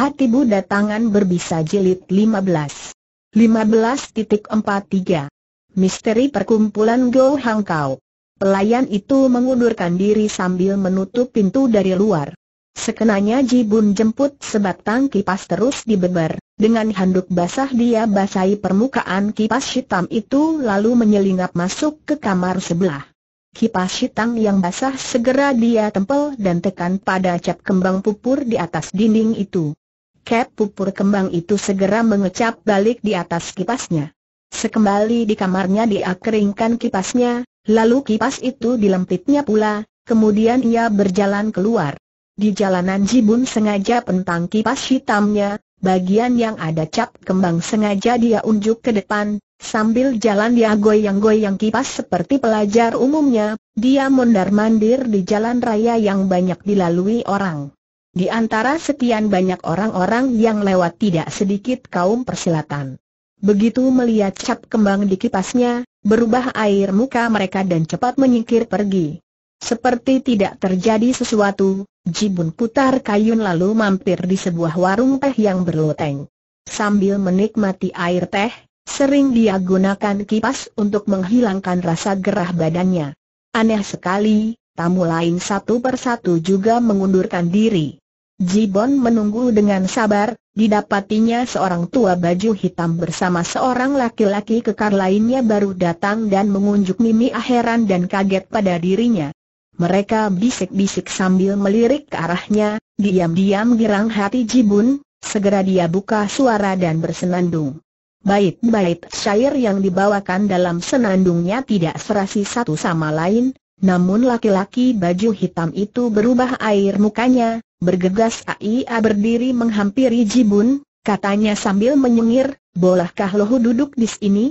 Hati Buddha Tangan Berbisa Jilid 15 15.43 Misteri Perkumpulan Go Hang Kau Pelayan itu mengundurkan diri sambil menutup pintu dari luar Sekenanya Ji Bun jemput sebatang kipas terus dibeber Dengan handuk basah dia basahi permukaan kipas hitam itu lalu menyelinap masuk ke kamar sebelah Kipas hitam yang basah segera dia tempel dan tekan pada cap kembang pupur di atas dinding itu. Kep pupur kembang itu segera mengecap balik di atas kipasnya. Sekembali di kamarnya dia keringkan kipasnya, lalu kipas itu dilempitnya pula, kemudian ia berjalan keluar. Di jalanan Jibun sengaja pentang kipas hitamnya, bagian yang ada cap kembang sengaja dia unjuk ke depan, sambil jalan dia goyang-goyang kipas seperti pelajar umumnya, dia mondar-mandir di jalan raya yang banyak dilalui orang. Di antara sekian banyak orang-orang yang lewat tidak sedikit kaum persilatan. Begitu melihat cap kembang di kipasnya, berubah air muka mereka dan cepat menyingkir pergi. Seperti tidak terjadi sesuatu, Jibun putar kayun lalu mampir di sebuah warung teh yang berloteng. Sambil menikmati air teh, sering dia gunakan kipas untuk menghilangkan rasa gerah badannya. Aneh sekali, tamu lain satu persatu juga mengundurkan diri. Jibon menunggu dengan sabar, didapatinya seorang tua baju hitam bersama seorang laki-laki kekar lainnya baru datang dan mengunjuk Mimi aheran dan kaget pada dirinya. Mereka bisik-bisik sambil melirik ke arahnya, diam-diam girang hati Jibun, segera dia buka suara dan bersenandung. Bait-bait syair yang dibawakan dalam senandungnya tidak serasi satu sama lain, namun laki-laki baju hitam itu berubah air mukanya, bergegas Aia berdiri menghampiri Jibun, katanya sambil menyengir, bolehkah lohu duduk di sini?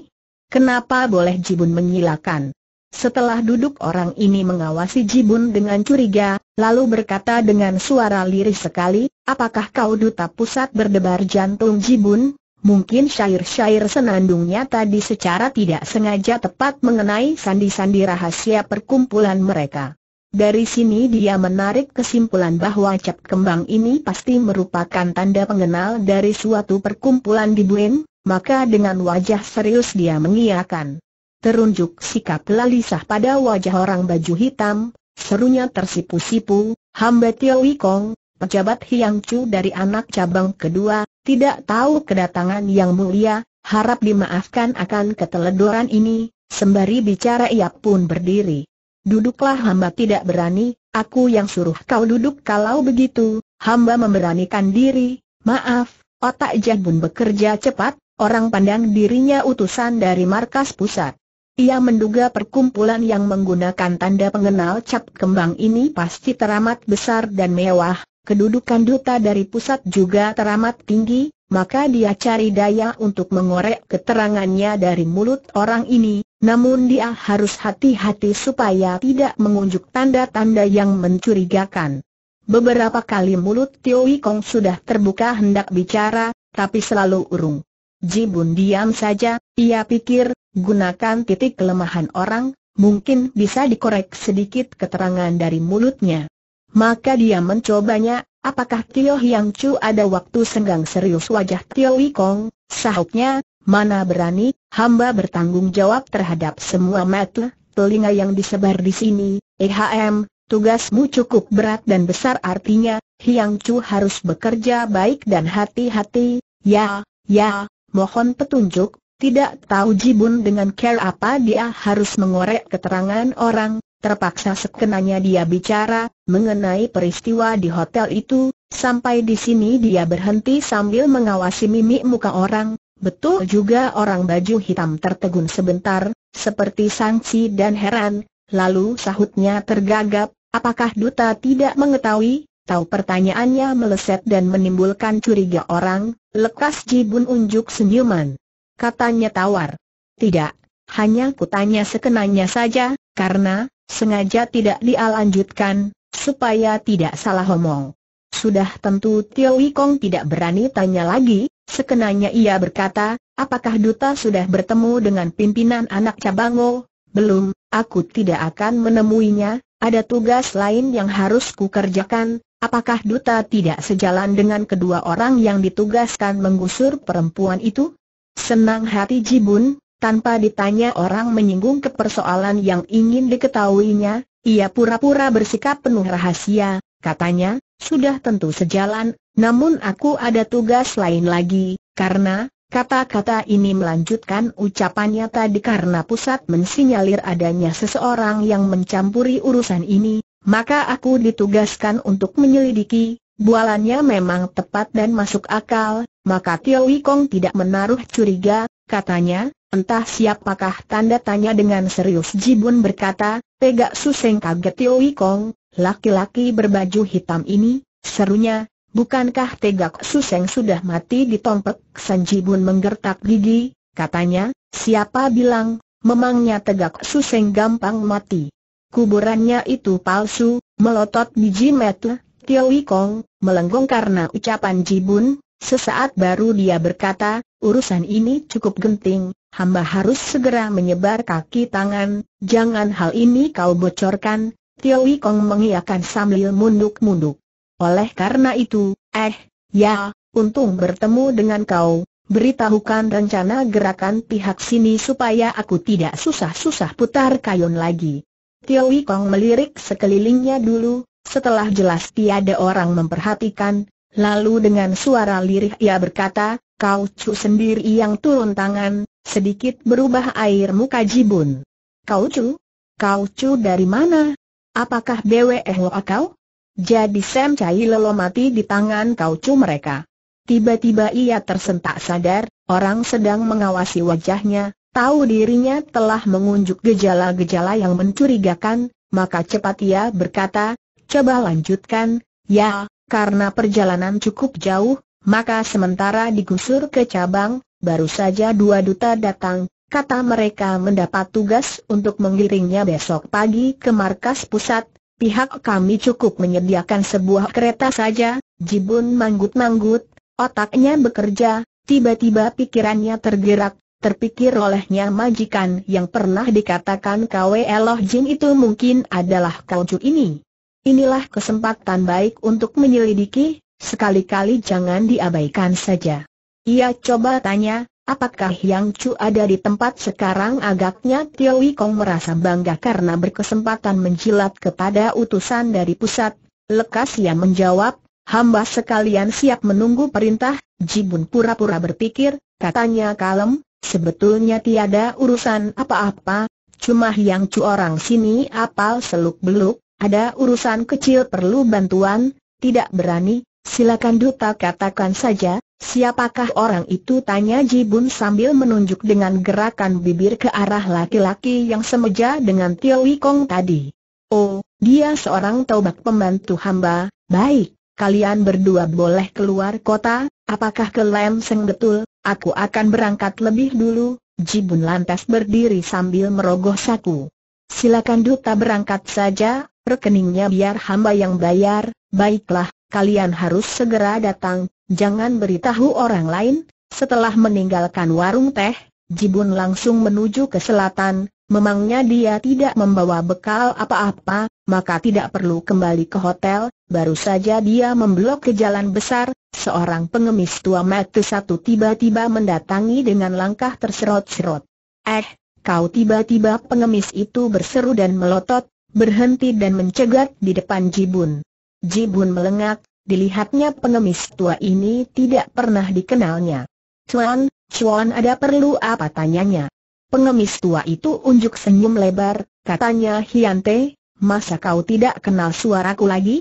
Kenapa boleh Jibun menyilakan? Setelah duduk orang ini mengawasi Jibun dengan curiga, lalu berkata dengan suara lirih sekali, apakah kau duta pusat berdebar jantung Jibun, Mungkin syair-syair senandungnya tadi secara tidak sengaja tepat mengenai sandi-sandi rahasia perkumpulan mereka. Dari sini dia menarik kesimpulan bahwa cap kembang ini pasti merupakan tanda pengenal dari suatu perkumpulan di Buen, maka dengan wajah serius dia mengiakan. Terunjuk sikap lalisah pada wajah orang baju hitam, serunya tersipu-sipu, hamba Tio Wikong, pejabat Hiang Chu dari anak cabang kedua, tidak tahu kedatangan yang mulia, harap dimaafkan akan keteledoran ini, sembari bicara ia pun berdiri. Duduklah hamba tidak berani, aku yang suruh kau duduk kalau begitu, hamba memberanikan diri, maaf, otak jahbun bekerja cepat, orang pandang dirinya utusan dari markas pusat. Ia menduga perkumpulan yang menggunakan tanda pengenal cap kembang ini pasti teramat besar dan mewah, kedudukan duta dari pusat juga teramat tinggi, maka dia cari daya untuk mengorek keterangannya dari mulut orang ini, namun dia harus hati-hati supaya tidak mengunjuk tanda-tanda yang mencurigakan. Beberapa kali mulut Tio Kong sudah terbuka hendak bicara, tapi selalu urung. Jibun diam saja, ia pikir, gunakan titik kelemahan orang, mungkin bisa dikorek sedikit keterangan dari mulutnya. Maka dia mencobanya, apakah Tio Hiang Chu ada waktu senggang serius wajah Tio Wikong, sahutnya, mana berani, hamba bertanggung jawab terhadap semua mata, telinga yang disebar di sini, EHM, tugasmu cukup berat dan besar artinya, Hiang Chu harus bekerja baik dan hati-hati, ya, ya, mohon petunjuk, tidak tahu Jibun dengan care apa dia harus mengorek keterangan orang, Terpaksa sekenanya dia bicara, mengenai peristiwa di hotel itu, sampai di sini dia berhenti sambil mengawasi mimik muka orang, betul juga orang baju hitam tertegun sebentar, seperti sangsi dan heran, lalu sahutnya tergagap, apakah duta tidak mengetahui? Tahu pertanyaannya meleset dan menimbulkan curiga orang, lekas Jibun unjuk senyuman. Katanya tawar. Tidak, hanya kutanya sekenanya saja, karena, sengaja tidak dialanjutkan, supaya tidak salah omong. Sudah tentu Tio Wikong tidak berani tanya lagi, sekenanya ia berkata, apakah Duta sudah bertemu dengan pimpinan anak cabango? Belum, aku tidak akan menemuinya, ada tugas lain yang harus kukerjakan, apakah Duta tidak sejalan dengan kedua orang yang ditugaskan menggusur perempuan itu? Senang hati Jibun, tanpa ditanya orang menyinggung ke persoalan yang ingin diketahuinya, ia pura-pura bersikap penuh rahasia, katanya, sudah tentu sejalan, namun aku ada tugas lain lagi, karena, kata-kata ini melanjutkan ucapannya tadi karena pusat mensinyalir adanya seseorang yang mencampuri urusan ini, maka aku ditugaskan untuk menyelidiki, bualannya memang tepat dan masuk akal, maka Tio Wikong tidak menaruh curiga, katanya, Entah siapakah tanda tanya dengan serius Jibun berkata, tegak suseng kaget Tio Kong, laki-laki berbaju hitam ini, serunya, bukankah tegak suseng sudah mati di tompek? Jibun menggertak gigi, katanya, siapa bilang, memangnya tegak suseng gampang mati. Kuburannya itu palsu, melotot biji metu, Tio Kong, melenggong karena ucapan Jibun, sesaat baru dia berkata, urusan ini cukup genting, hamba harus segera menyebar kaki tangan, jangan hal ini kau bocorkan, Tio Kong mengiakan sambil munduk-munduk. Oleh karena itu, eh, ya, untung bertemu dengan kau, beritahukan rencana gerakan pihak sini supaya aku tidak susah-susah putar kayun lagi. Tio Kong melirik sekelilingnya dulu, setelah jelas tiada orang memperhatikan, lalu dengan suara lirih ia berkata, kau cu sendiri yang turun tangan, Sedikit berubah air muka Jibun. Kau cu? Kau cu dari mana? Apakah BWE Hoa kau? Jadi Sam Chai Lelo mati di tangan kau cu mereka. Tiba-tiba ia tersentak sadar, orang sedang mengawasi wajahnya, tahu dirinya telah mengunjuk gejala-gejala yang mencurigakan, maka cepat ia berkata, coba lanjutkan, ya, karena perjalanan cukup jauh, maka sementara digusur ke cabang, baru saja dua duta datang, kata mereka mendapat tugas untuk mengiringnya besok pagi ke markas pusat, pihak kami cukup menyediakan sebuah kereta saja, Jibun manggut-manggut, otaknya bekerja, tiba-tiba pikirannya tergerak, terpikir olehnya majikan yang pernah dikatakan KW Eloh Jin itu mungkin adalah kauju ini. Inilah kesempatan baik untuk menyelidiki, Sekali-kali jangan diabaikan saja. Ia coba tanya, apakah Yang Chu ada di tempat sekarang agaknya Tio Kong merasa bangga karena berkesempatan menjilat kepada utusan dari pusat. Lekas ia menjawab, hamba sekalian siap menunggu perintah, Jibun pura-pura berpikir, katanya kalem, sebetulnya tiada urusan apa-apa, cuma yang cu orang sini apal seluk-beluk, ada urusan kecil perlu bantuan, tidak berani, Silakan Duta katakan saja, siapakah orang itu tanya Jibun sambil menunjuk dengan gerakan bibir ke arah laki-laki yang semeja dengan Tio Wikong tadi. Oh, dia seorang taubat pembantu hamba, baik, kalian berdua boleh keluar kota, apakah ke Lem betul, aku akan berangkat lebih dulu, Jibun lantas berdiri sambil merogoh saku. Silakan Duta berangkat saja, rekeningnya biar hamba yang bayar, baiklah, kalian harus segera datang, jangan beritahu orang lain. Setelah meninggalkan warung teh, Jibun langsung menuju ke selatan, memangnya dia tidak membawa bekal apa-apa, maka tidak perlu kembali ke hotel, baru saja dia memblok ke jalan besar, seorang pengemis tua mati satu tiba-tiba mendatangi dengan langkah terserot-serot. Eh, kau tiba-tiba pengemis itu berseru dan melotot, berhenti dan mencegat di depan Jibun. Jibun melengak, dilihatnya pengemis tua ini tidak pernah dikenalnya. Cuan, Cuan ada perlu apa tanyanya? Pengemis tua itu unjuk senyum lebar, katanya Hiante, masa kau tidak kenal suaraku lagi?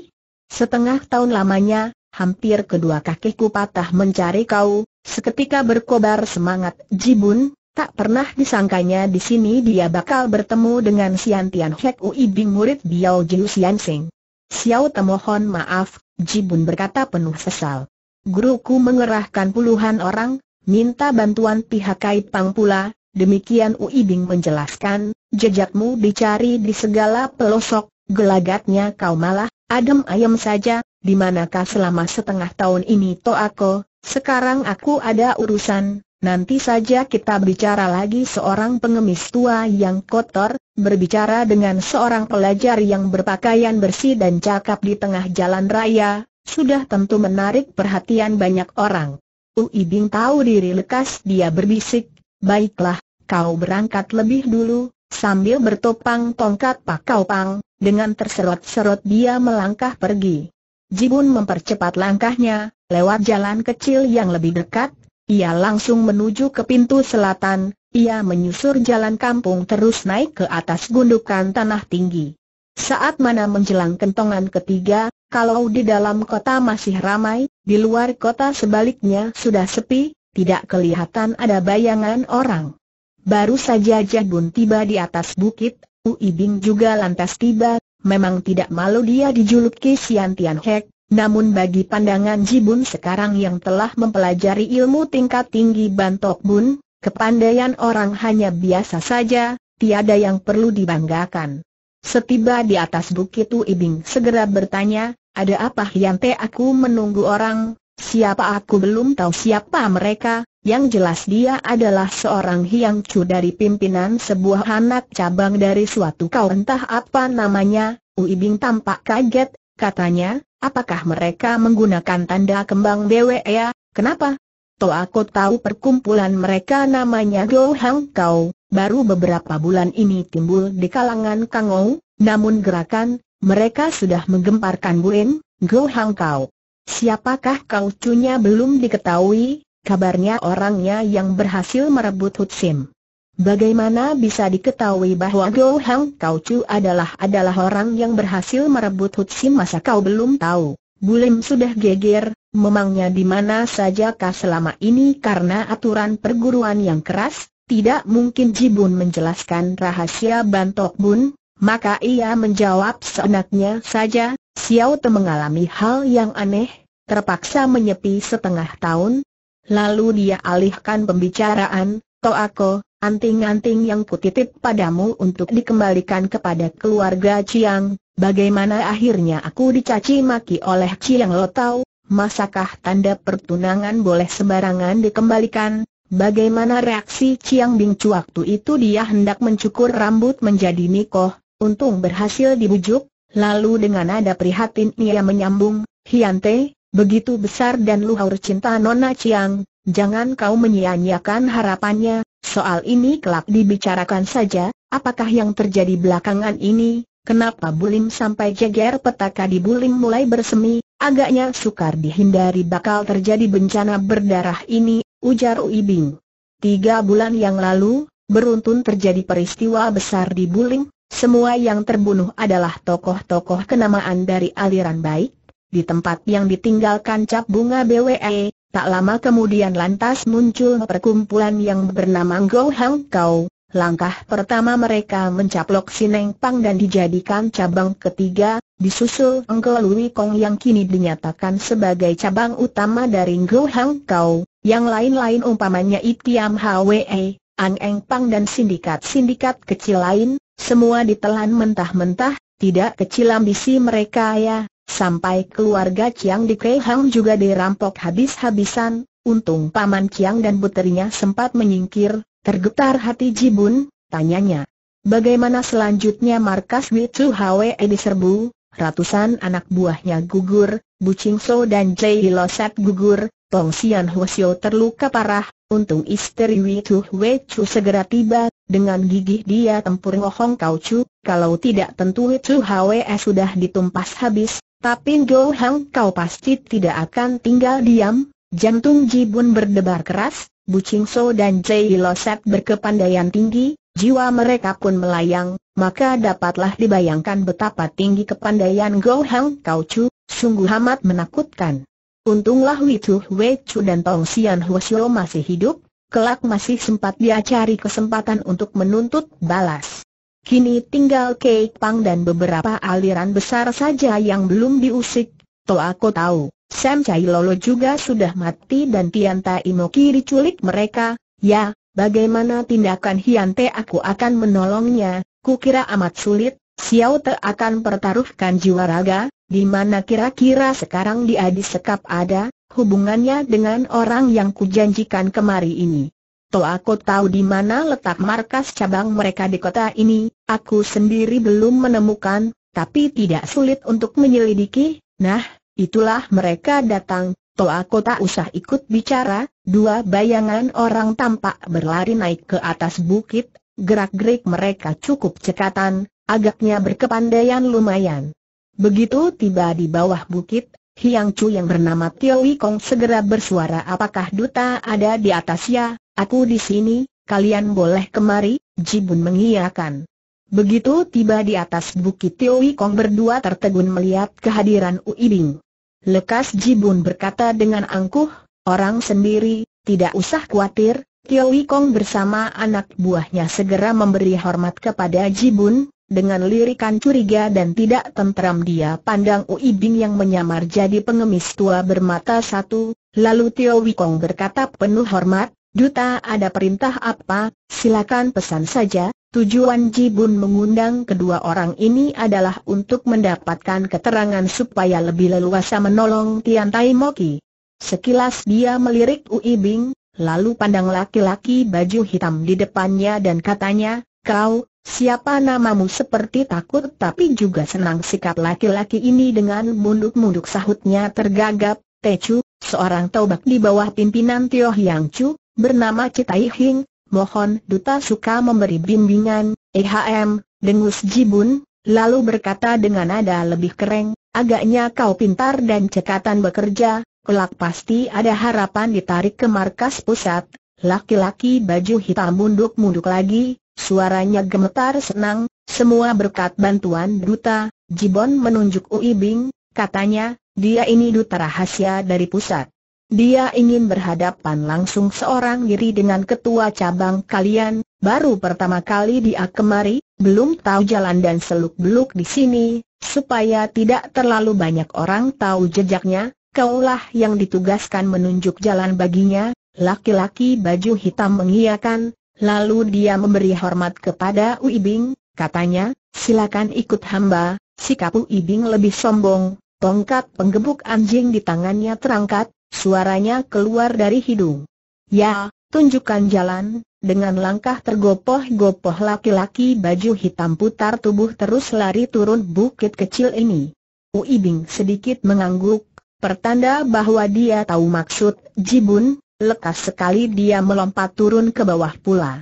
Setengah tahun lamanya, hampir kedua kakiku patah mencari kau, seketika berkobar semangat Jibun, tak pernah disangkanya di sini dia bakal bertemu dengan Siantian Hek Uibing murid Biao Jiu Sian Xiao temohon maaf, Jibun berkata penuh sesal. Guruku mengerahkan puluhan orang, minta bantuan pihak pang pula, demikian Ui Bing menjelaskan, jejakmu dicari di segala pelosok, gelagatnya kau malah, adem ayam saja, Dimanakah selama setengah tahun ini to sekarang aku ada urusan, Nanti saja kita bicara lagi seorang pengemis tua yang kotor, berbicara dengan seorang pelajar yang berpakaian bersih dan cakap di tengah jalan raya, sudah tentu menarik perhatian banyak orang. Ui Bing tahu diri lekas dia berbisik, baiklah, kau berangkat lebih dulu, sambil bertopang tongkat pak kau pang, dengan terserot-serot dia melangkah pergi. Jibun mempercepat langkahnya, lewat jalan kecil yang lebih dekat, ia langsung menuju ke pintu selatan, ia menyusur jalan kampung terus naik ke atas gundukan tanah tinggi. Saat mana menjelang kentongan ketiga, kalau di dalam kota masih ramai, di luar kota sebaliknya sudah sepi, tidak kelihatan ada bayangan orang. Baru saja jahbun tiba di atas bukit, Uibing juga lantas tiba, memang tidak malu dia dijuluki Sian Hek, namun bagi pandangan Jibun sekarang yang telah mempelajari ilmu tingkat tinggi Bantok Bun, kepandaian orang hanya biasa saja, tiada yang perlu dibanggakan. Setiba di atas bukit Ibing segera bertanya, ada apa Hyante aku menunggu orang, siapa aku belum tahu siapa mereka, yang jelas dia adalah seorang Hyang Chu dari pimpinan sebuah anak cabang dari suatu kau entah apa namanya, Uibing tampak kaget, katanya, Apakah mereka menggunakan tanda kembang BWEA? Kenapa? Toh aku tahu perkumpulan mereka namanya Go Hang Kau, baru beberapa bulan ini timbul di kalangan Kangou, namun gerakan, mereka sudah menggemparkan Bueng, Go Hang Kau. Siapakah kau cunya belum diketahui, kabarnya orangnya yang berhasil merebut Hutsim. Bagaimana bisa diketahui bahwa Go Hang Kau Chu adalah adalah orang yang berhasil merebut Hu Xin masa kau belum tahu? Bulim sudah geger, memangnya di mana sajakah selama ini karena aturan perguruan yang keras, tidak mungkin Jibun menjelaskan rahasia Bantok Bun, maka ia menjawab seenaknya saja, Xiao Te mengalami hal yang aneh, terpaksa menyepi setengah tahun, lalu dia alihkan pembicaraan, Toako, Anting-anting yang kutitip padamu untuk dikembalikan kepada keluarga Chiang, bagaimana akhirnya aku dicaci maki oleh Ciang tahu, masakah tanda pertunangan boleh sembarangan dikembalikan? Bagaimana reaksi Ciang Bingcu waktu itu dia hendak mencukur rambut menjadi nikoh, untung berhasil dibujuk, lalu dengan nada prihatin ia menyambung, Hiante, begitu besar dan luhur cinta Nona Ciang, jangan kau menyia-nyiakan harapannya, Soal ini kelak dibicarakan saja, apakah yang terjadi belakangan ini, kenapa Bulim sampai jeger petaka di Bulim mulai bersemi, agaknya sukar dihindari bakal terjadi bencana berdarah ini, ujar Uibing. Tiga bulan yang lalu, beruntun terjadi peristiwa besar di Bulim, semua yang terbunuh adalah tokoh-tokoh kenamaan dari aliran baik, di tempat yang ditinggalkan cap bunga BWE, Tak lama kemudian lantas muncul perkumpulan yang bernama Go Hang Kau. Langkah pertama mereka mencaplok Sineng Pang dan dijadikan cabang ketiga, disusul Ngo Lui Kong yang kini dinyatakan sebagai cabang utama dari Ngo Hang Kau, yang lain-lain umpamanya Itiam Hwe, e, An Eng Pang dan sindikat-sindikat kecil lain, semua ditelan mentah-mentah, tidak kecil ambisi mereka ya, Sampai keluarga Chiang di Kehang juga dirampok habis-habisan, untung paman Chiang dan puterinya sempat menyingkir, tergetar hati Jibun, tanyanya. Bagaimana selanjutnya markas Witu Hwe diserbu, ratusan anak buahnya gugur, Bu Ching So dan Jai Losat gugur, Tong Sian Hwasyo terluka parah, untung istri Witu Hwe Chu segera tiba, dengan gigih dia tempur ngohong Kau Chu, kalau tidak tentu Witu Hwe sudah ditumpas habis, tapi Go Hang kau pasti tidak akan tinggal diam, jantung Ji Bun berdebar keras, Bucing So dan Lo Losep berkepandaian tinggi, jiwa mereka pun melayang, maka dapatlah dibayangkan betapa tinggi kepandaian Go Hang Kau Chu, sungguh amat menakutkan. Untunglah Chu, Wei Chu dan Tong Sian Xiao masih hidup, kelak masih sempat dia cari kesempatan untuk menuntut balas. Kini tinggal Kek Pang dan beberapa aliran besar saja yang belum diusik. Toh aku tahu, Sam Chai Lolo juga sudah mati dan Tianta Inoki diculik mereka. Ya, bagaimana tindakan Hian Te aku akan menolongnya, kukira amat sulit. Xiao Te akan pertaruhkan jiwa raga, di mana kira-kira sekarang dia disekap ada, hubungannya dengan orang yang kujanjikan kemari ini. Toh aku tahu di mana letak markas cabang mereka di kota ini, aku sendiri belum menemukan, tapi tidak sulit untuk menyelidiki, nah, itulah mereka datang, toh aku tak usah ikut bicara, dua bayangan orang tampak berlari naik ke atas bukit, gerak-gerik mereka cukup cekatan, agaknya berkepandaian lumayan. Begitu tiba di bawah bukit, Hiang Chu yang bernama Tio Wikong segera bersuara apakah duta ada di atas ya, Aku di sini, kalian boleh kemari, Jibun mengiyakan. Begitu tiba di atas bukit Tioi Kong berdua tertegun melihat kehadiran Ui Lekas Jibun berkata dengan angkuh, orang sendiri, tidak usah khawatir, Tioi Kong bersama anak buahnya segera memberi hormat kepada Jibun, dengan lirikan curiga dan tidak tentram dia pandang Ui yang menyamar jadi pengemis tua bermata satu, lalu Tio Wikong berkata penuh hormat, Duta ada perintah apa, silakan pesan saja, tujuan Jibun mengundang kedua orang ini adalah untuk mendapatkan keterangan supaya lebih leluasa menolong Tian Tai Moki. Sekilas dia melirik Ui Bing, lalu pandang laki-laki baju hitam di depannya dan katanya, kau, siapa namamu seperti takut tapi juga senang sikap laki-laki ini dengan munduk-munduk sahutnya tergagap, Te Chu, seorang taubak di bawah pimpinan Tio Yang Chu, bernama Citai Hing, mohon duta suka memberi bimbingan, EHM, dengus Jibun, lalu berkata dengan nada lebih kereng, agaknya kau pintar dan cekatan bekerja, kelak pasti ada harapan ditarik ke markas pusat, laki-laki baju hitam munduk-munduk lagi, suaranya gemetar senang, semua berkat bantuan duta, Jibun menunjuk Uibing, katanya, dia ini duta rahasia dari pusat. Dia ingin berhadapan langsung seorang diri dengan ketua cabang kalian, baru pertama kali dia kemari, belum tahu jalan dan seluk-beluk di sini, supaya tidak terlalu banyak orang tahu jejaknya, kaulah yang ditugaskan menunjuk jalan baginya, laki-laki baju hitam mengiyakan, lalu dia memberi hormat kepada Uibing, katanya, silakan ikut hamba, sikap Uibing lebih sombong, tongkat penggebuk anjing di tangannya terangkat, Suaranya keluar dari hidung. Ya, tunjukkan jalan, dengan langkah tergopoh-gopoh laki-laki baju hitam putar tubuh terus lari turun bukit kecil ini. Uibing sedikit mengangguk, pertanda bahwa dia tahu maksud Jibun, lekas sekali dia melompat turun ke bawah pula.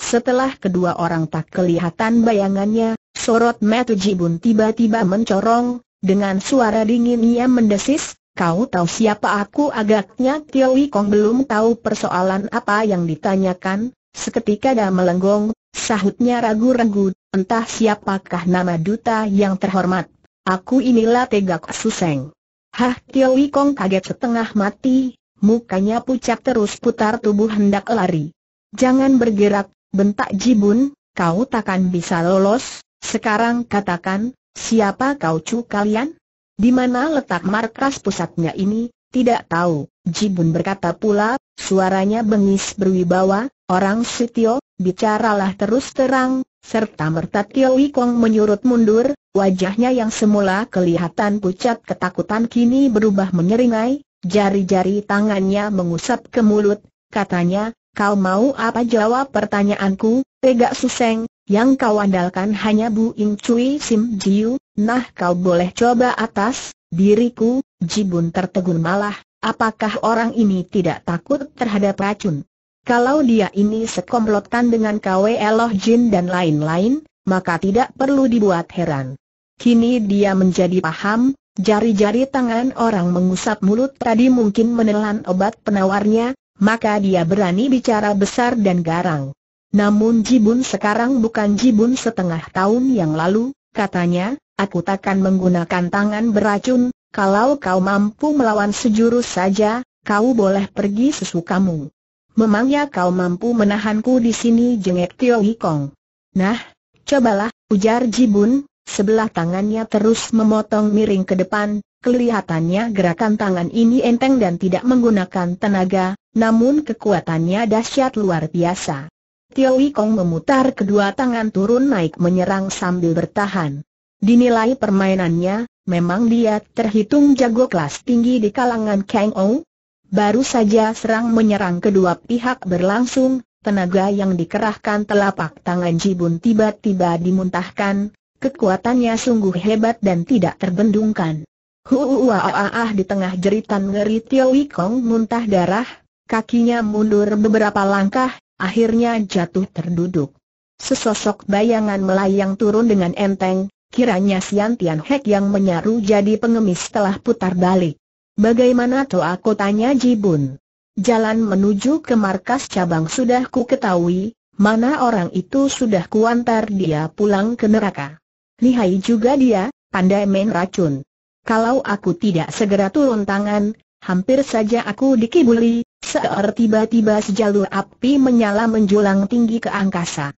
Setelah kedua orang tak kelihatan bayangannya, sorot mata Jibun tiba-tiba mencorong, dengan suara dingin ia mendesis, Kau tahu siapa aku agaknya Tio Kong belum tahu persoalan apa yang ditanyakan, seketika dah melenggong, sahutnya ragu-ragu, entah siapakah nama duta yang terhormat. Aku inilah Tegak Suseng. Hah Tio Kong kaget setengah mati, mukanya pucat terus putar tubuh hendak lari. Jangan bergerak, bentak Jibun, kau takkan bisa lolos, sekarang katakan, siapa kau cu kalian? Di mana letak markas pusatnya ini, tidak tahu. Jibun berkata pula, suaranya bengis berwibawa, orang Sitio, bicaralah terus terang, serta merta Tio Wikong menyurut mundur, wajahnya yang semula kelihatan pucat ketakutan kini berubah menyeringai, jari-jari tangannya mengusap ke mulut, katanya, kau mau apa jawab pertanyaanku, Pegak Suseng, yang kau andalkan hanya Bu Ing Cui Sim Jiu, Nah kau boleh coba atas, diriku, Jibun tertegun malah, apakah orang ini tidak takut terhadap racun? Kalau dia ini sekomplotan dengan KW Eloh Jin dan lain-lain, maka tidak perlu dibuat heran. Kini dia menjadi paham, jari-jari tangan orang mengusap mulut tadi mungkin menelan obat penawarnya, maka dia berani bicara besar dan garang. Namun Jibun sekarang bukan Jibun setengah tahun yang lalu, katanya, aku takkan menggunakan tangan beracun, kalau kau mampu melawan sejurus saja, kau boleh pergi sesukamu. Memangnya kau mampu menahanku di sini jengek Tio Hikong. Nah, cobalah, ujar Jibun, sebelah tangannya terus memotong miring ke depan, kelihatannya gerakan tangan ini enteng dan tidak menggunakan tenaga, namun kekuatannya dahsyat luar biasa. Tio Kong memutar kedua tangan turun naik menyerang sambil bertahan. Dinilai permainannya, memang dia terhitung jago kelas tinggi di kalangan Kang Ou. Baru saja serang menyerang kedua pihak berlangsung, tenaga yang dikerahkan telapak tangan Jibun tiba-tiba dimuntahkan, kekuatannya sungguh hebat dan tidak terbendungkan. Huuaaah di tengah jeritan ngeri Tio Kong muntah darah, kakinya mundur beberapa langkah, akhirnya jatuh terduduk. Sesosok bayangan melayang turun dengan enteng, kiranya Sian Tian Hek yang menyaru jadi pengemis telah putar balik. Bagaimana toa kotanya Jibun? Jalan menuju ke markas cabang sudah ku ketahui, mana orang itu sudah kuantar dia pulang ke neraka. Lihai juga dia, pandai main racun. Kalau aku tidak segera turun tangan, hampir saja aku dikibuli, Seor tiba-tiba sejalur api menyala menjulang tinggi ke angkasa.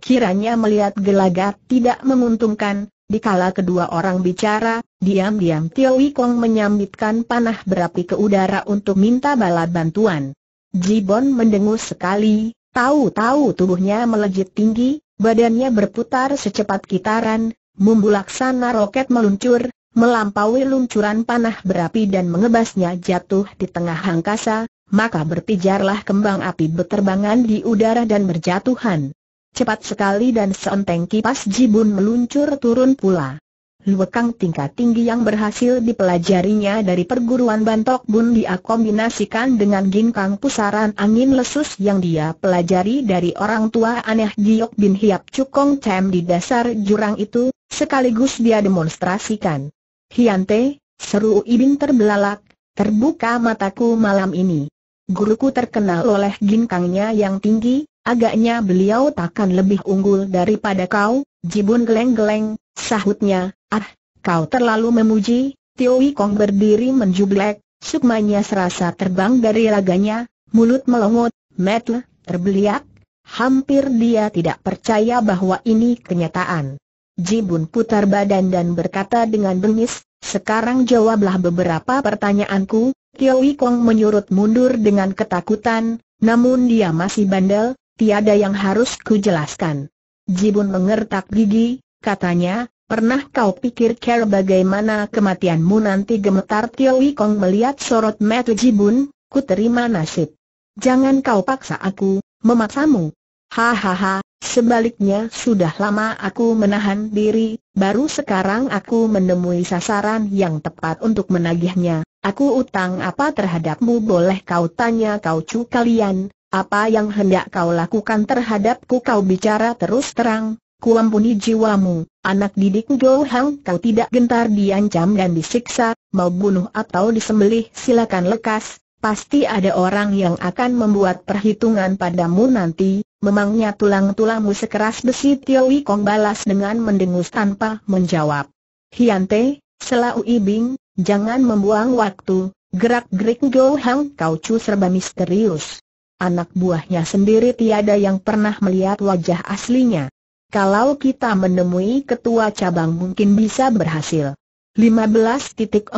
Kiranya melihat gelagat tidak menguntungkan, dikala kedua orang bicara, diam-diam Tio Wikong menyambitkan panah berapi ke udara untuk minta bala bantuan. Jibon mendengus sekali, tahu-tahu tubuhnya melejit tinggi, badannya berputar secepat kitaran, mumbu laksana roket meluncur, melampaui luncuran panah berapi dan mengebasnya jatuh di tengah angkasa, maka berpijarlah kembang api berterbangan di udara dan berjatuhan. Cepat sekali dan seenteng kipas jibun meluncur turun pula. Luekang tingkat tinggi yang berhasil dipelajarinya dari perguruan Bantok Bun diakombinasikan kombinasikan dengan ginkang pusaran angin lesus yang dia pelajari dari orang tua aneh Giok Bin Hiap Cukong Cem di dasar jurang itu, sekaligus dia demonstrasikan. Hiante, seru Ibin terbelalak, terbuka mataku malam ini guruku terkenal oleh ginkangnya yang tinggi, agaknya beliau takkan lebih unggul daripada kau, jibun geleng-geleng, sahutnya, ah, kau terlalu memuji, Tioi Kong berdiri menjublek, sukmanya serasa terbang dari raganya, mulut melongot, metel, terbeliak, hampir dia tidak percaya bahwa ini kenyataan. Jibun putar badan dan berkata dengan bengis, sekarang jawablah beberapa pertanyaanku, Tio Kong menyurut mundur dengan ketakutan, namun dia masih bandel, tiada yang harus kujelaskan. Jibun mengertak gigi, katanya, pernah kau pikir care bagaimana kematianmu nanti gemetar Tio Kong melihat sorot mata Jibun, ku terima nasib. Jangan kau paksa aku, memaksamu. Hahaha, Sebaliknya sudah lama aku menahan diri, baru sekarang aku menemui sasaran yang tepat untuk menagihnya. Aku utang apa terhadapmu boleh kau tanya kau cu kalian, apa yang hendak kau lakukan terhadapku kau bicara terus terang, kuampuni jiwamu, anak didik Gohang. Hang kau tidak gentar diancam dan disiksa, mau bunuh atau disembelih silakan lekas, pasti ada orang yang akan membuat perhitungan padamu nanti, Memangnya tulang-tulangmu sekeras besi Tio Kong balas dengan mendengus tanpa menjawab. Hiante, selau ibing, jangan membuang waktu, gerak-gerik Go Hang Kau cu serba misterius. Anak buahnya sendiri tiada yang pernah melihat wajah aslinya. Kalau kita menemui ketua cabang mungkin bisa berhasil. 15.44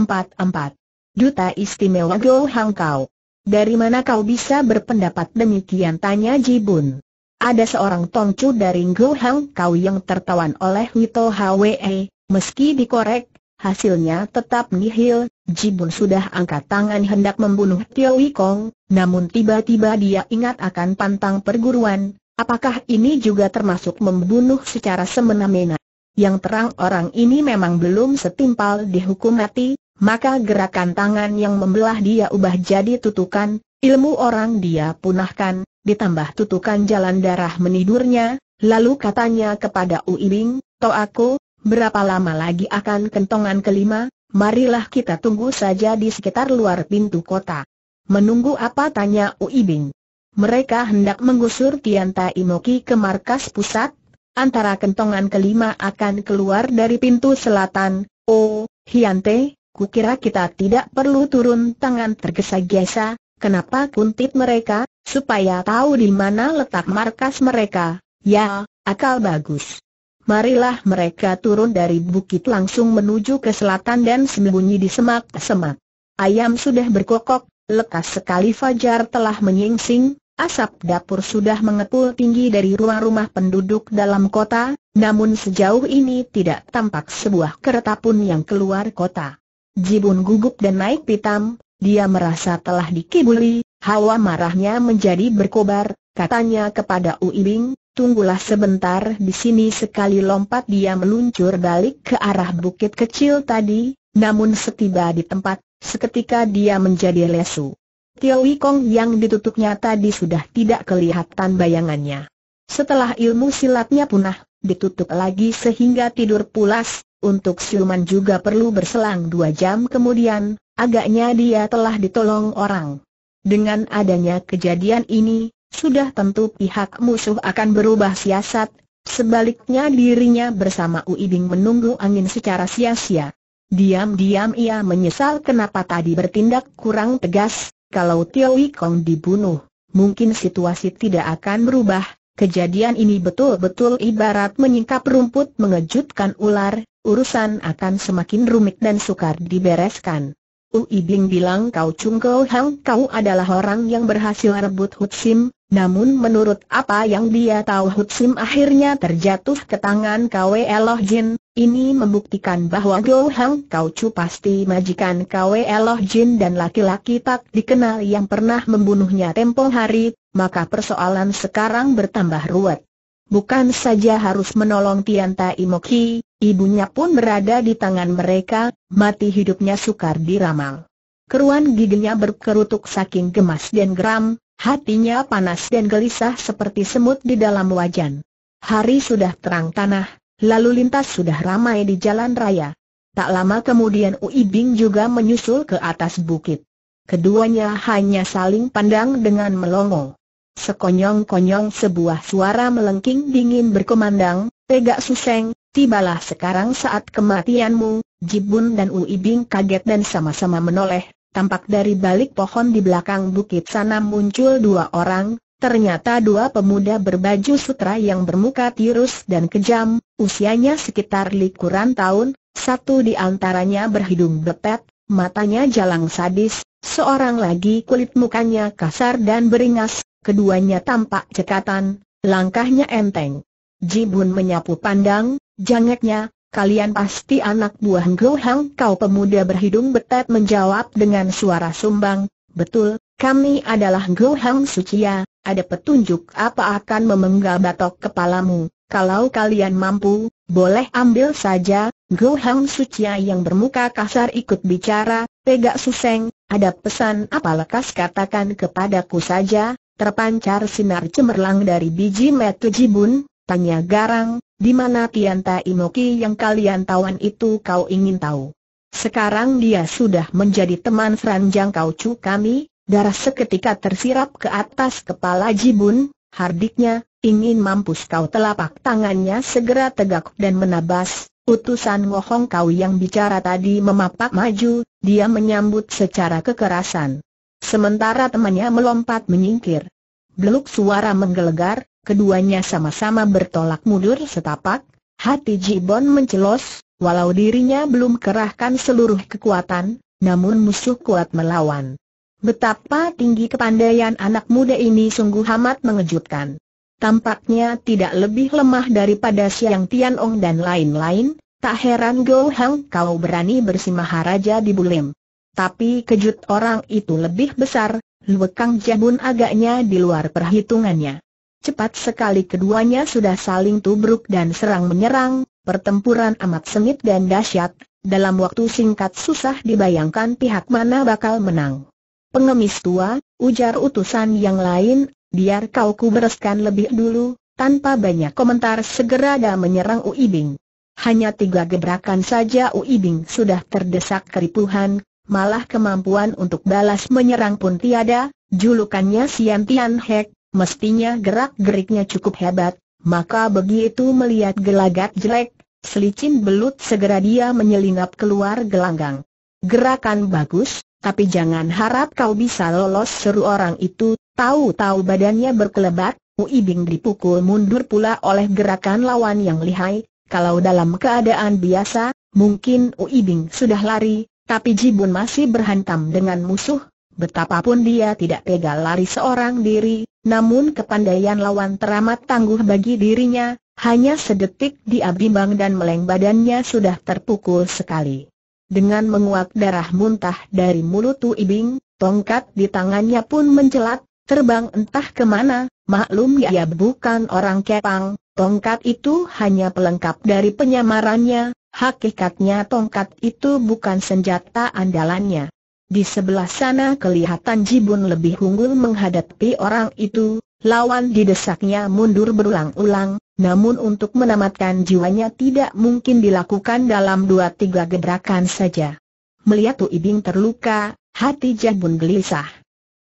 Duta Istimewa Gohang Hang Kau Dari mana kau bisa berpendapat demikian tanya Jibun ada seorang tongcu dari Ngu Hang Kau yang tertawan oleh Wito Hwe, meski dikorek, hasilnya tetap nihil, Jibun sudah angkat tangan hendak membunuh Tio Wikong, namun tiba-tiba dia ingat akan pantang perguruan, apakah ini juga termasuk membunuh secara semena-mena. Yang terang orang ini memang belum setimpal dihukum mati, maka gerakan tangan yang membelah dia ubah jadi tutukan, Ilmu orang dia punahkan, ditambah tutukan jalan darah menidurnya, lalu katanya kepada Uibing, Toh aku, berapa lama lagi akan kentongan kelima, marilah kita tunggu saja di sekitar luar pintu kota. Menunggu apa tanya Uibing. Mereka hendak menggusur Tianta Imoki ke markas pusat, antara kentongan kelima akan keluar dari pintu selatan, oh, Hiante, kukira kita tidak perlu turun tangan tergesa-gesa, Kenapa kuntit mereka, supaya tahu di mana letak markas mereka? Ya, akal bagus. Marilah mereka turun dari bukit langsung menuju ke selatan dan sembunyi di semak-semak. Ayam sudah berkokok, lekas sekali fajar telah menyingsing, asap dapur sudah mengepul tinggi dari ruang rumah penduduk dalam kota, namun sejauh ini tidak tampak sebuah kereta pun yang keluar kota. Jibun gugup dan naik pitam, dia merasa telah dikibuli, hawa marahnya menjadi berkobar, katanya kepada Uibing, tunggulah sebentar di sini sekali lompat dia meluncur balik ke arah bukit kecil tadi, namun setiba di tempat, seketika dia menjadi lesu. Tio Wikong yang ditutupnya tadi sudah tidak kelihatan bayangannya. Setelah ilmu silatnya punah, ditutup lagi sehingga tidur pulas, untuk siluman juga perlu berselang dua jam kemudian, Agaknya dia telah ditolong orang. Dengan adanya kejadian ini, sudah tentu pihak musuh akan berubah siasat, sebaliknya dirinya bersama Uibing menunggu angin secara sia-sia. Diam-diam ia menyesal kenapa tadi bertindak kurang tegas, kalau Tio Kong dibunuh, mungkin situasi tidak akan berubah. Kejadian ini betul-betul ibarat menyingkap rumput mengejutkan ular, urusan akan semakin rumit dan sukar dibereskan. Uibing bilang kau Chung Kau Hang kau adalah orang yang berhasil rebut Hut Sim, namun menurut apa yang dia tahu Hut Sim akhirnya terjatuh ke tangan Kwe Eloh Jin, ini membuktikan bahwa Go Hang kau Chu pasti majikan Kwe Eloh Jin dan laki-laki tak dikenal yang pernah membunuhnya tempo hari, maka persoalan sekarang bertambah ruwet. Bukan saja harus menolong Tian Tai Ki, Ibunya pun berada di tangan mereka, mati hidupnya sukar diramal. Keruan giginya berkerutuk saking gemas dan geram, hatinya panas dan gelisah seperti semut di dalam wajan. Hari sudah terang tanah, lalu lintas sudah ramai di jalan raya. Tak lama kemudian Ui Bing juga menyusul ke atas bukit. Keduanya hanya saling pandang dengan melongo. Sekonyong-konyong sebuah suara melengking dingin berkumandang, Tegak Suseng, Tibalah sekarang saat kematianmu, Jibun dan Uibing kaget dan sama-sama menoleh, tampak dari balik pohon di belakang bukit sana muncul dua orang, ternyata dua pemuda berbaju sutra yang bermuka tirus dan kejam, usianya sekitar likuran tahun, satu di antaranya berhidung bepet, matanya jalang sadis, seorang lagi kulit mukanya kasar dan beringas, keduanya tampak cekatan, langkahnya enteng. Jibun menyapu pandang, Jangeknya, kalian pasti anak buah Hang Kau pemuda berhidung betet menjawab dengan suara sumbang, betul, kami adalah Hang Sucia, ada petunjuk apa akan memenggal batok kepalamu. Kalau kalian mampu, boleh ambil saja, Gohang Sucia yang bermuka kasar ikut bicara, Tegak Suseng, ada pesan apa lekas katakan kepadaku saja, terpancar sinar cemerlang dari biji metu jibun, tanya garang, di mana Tianta Imoki yang kalian tawan itu kau ingin tahu? Sekarang dia sudah menjadi teman seranjang kau cu kami, darah seketika tersirap ke atas kepala Jibun, hardiknya, ingin mampus kau telapak tangannya segera tegak dan menabas, utusan ngohong kau yang bicara tadi memapak maju, dia menyambut secara kekerasan. Sementara temannya melompat menyingkir. Beluk suara menggelegar, Keduanya sama-sama bertolak mundur setapak, hati Ji Bon mencelos, walau dirinya belum kerahkan seluruh kekuatan, namun musuh kuat melawan. Betapa tinggi kepandaian anak muda ini sungguh amat mengejutkan. Tampaknya tidak lebih lemah daripada Siang Tianong dan lain-lain, tak heran Go Hang kau berani bersimah haraja di Bulim. Tapi kejut orang itu lebih besar, Luekang Jabun agaknya di luar perhitungannya. Cepat sekali keduanya sudah saling tubruk dan serang-menyerang, pertempuran amat sengit dan dahsyat, dalam waktu singkat susah dibayangkan pihak mana bakal menang. Pengemis tua, ujar utusan yang lain, biar kau kubereskan lebih dulu, tanpa banyak komentar segera dia menyerang Uibing. Hanya tiga gebrakan saja Uibing sudah terdesak keripuhan, malah kemampuan untuk balas menyerang pun tiada, julukannya Sian Tian Hek, mestinya gerak-geriknya cukup hebat, maka begitu melihat gelagat jelek, selicin belut segera dia menyelinap keluar gelanggang. Gerakan bagus, tapi jangan harap kau bisa lolos seru orang itu, tahu-tahu badannya berkelebat, Uibing dipukul mundur pula oleh gerakan lawan yang lihai, kalau dalam keadaan biasa, mungkin Uibing sudah lari, tapi Jibun masih berhantam dengan musuh, betapapun dia tidak tega lari seorang diri, namun kepandaian lawan teramat tangguh bagi dirinya, hanya sedetik dia bimbang dan meleng badannya sudah terpukul sekali. Dengan menguap darah muntah dari mulut Tu Ibing, tongkat di tangannya pun mencelat, terbang entah kemana, maklum ia bukan orang kepang, tongkat itu hanya pelengkap dari penyamarannya, hakikatnya tongkat itu bukan senjata andalannya. Di sebelah sana kelihatan Jibun lebih unggul menghadapi orang itu, lawan didesaknya mundur berulang-ulang, namun untuk menamatkan jiwanya tidak mungkin dilakukan dalam dua tiga gebrakan saja. Melihat Tu Ibing terluka, hati Jibun gelisah.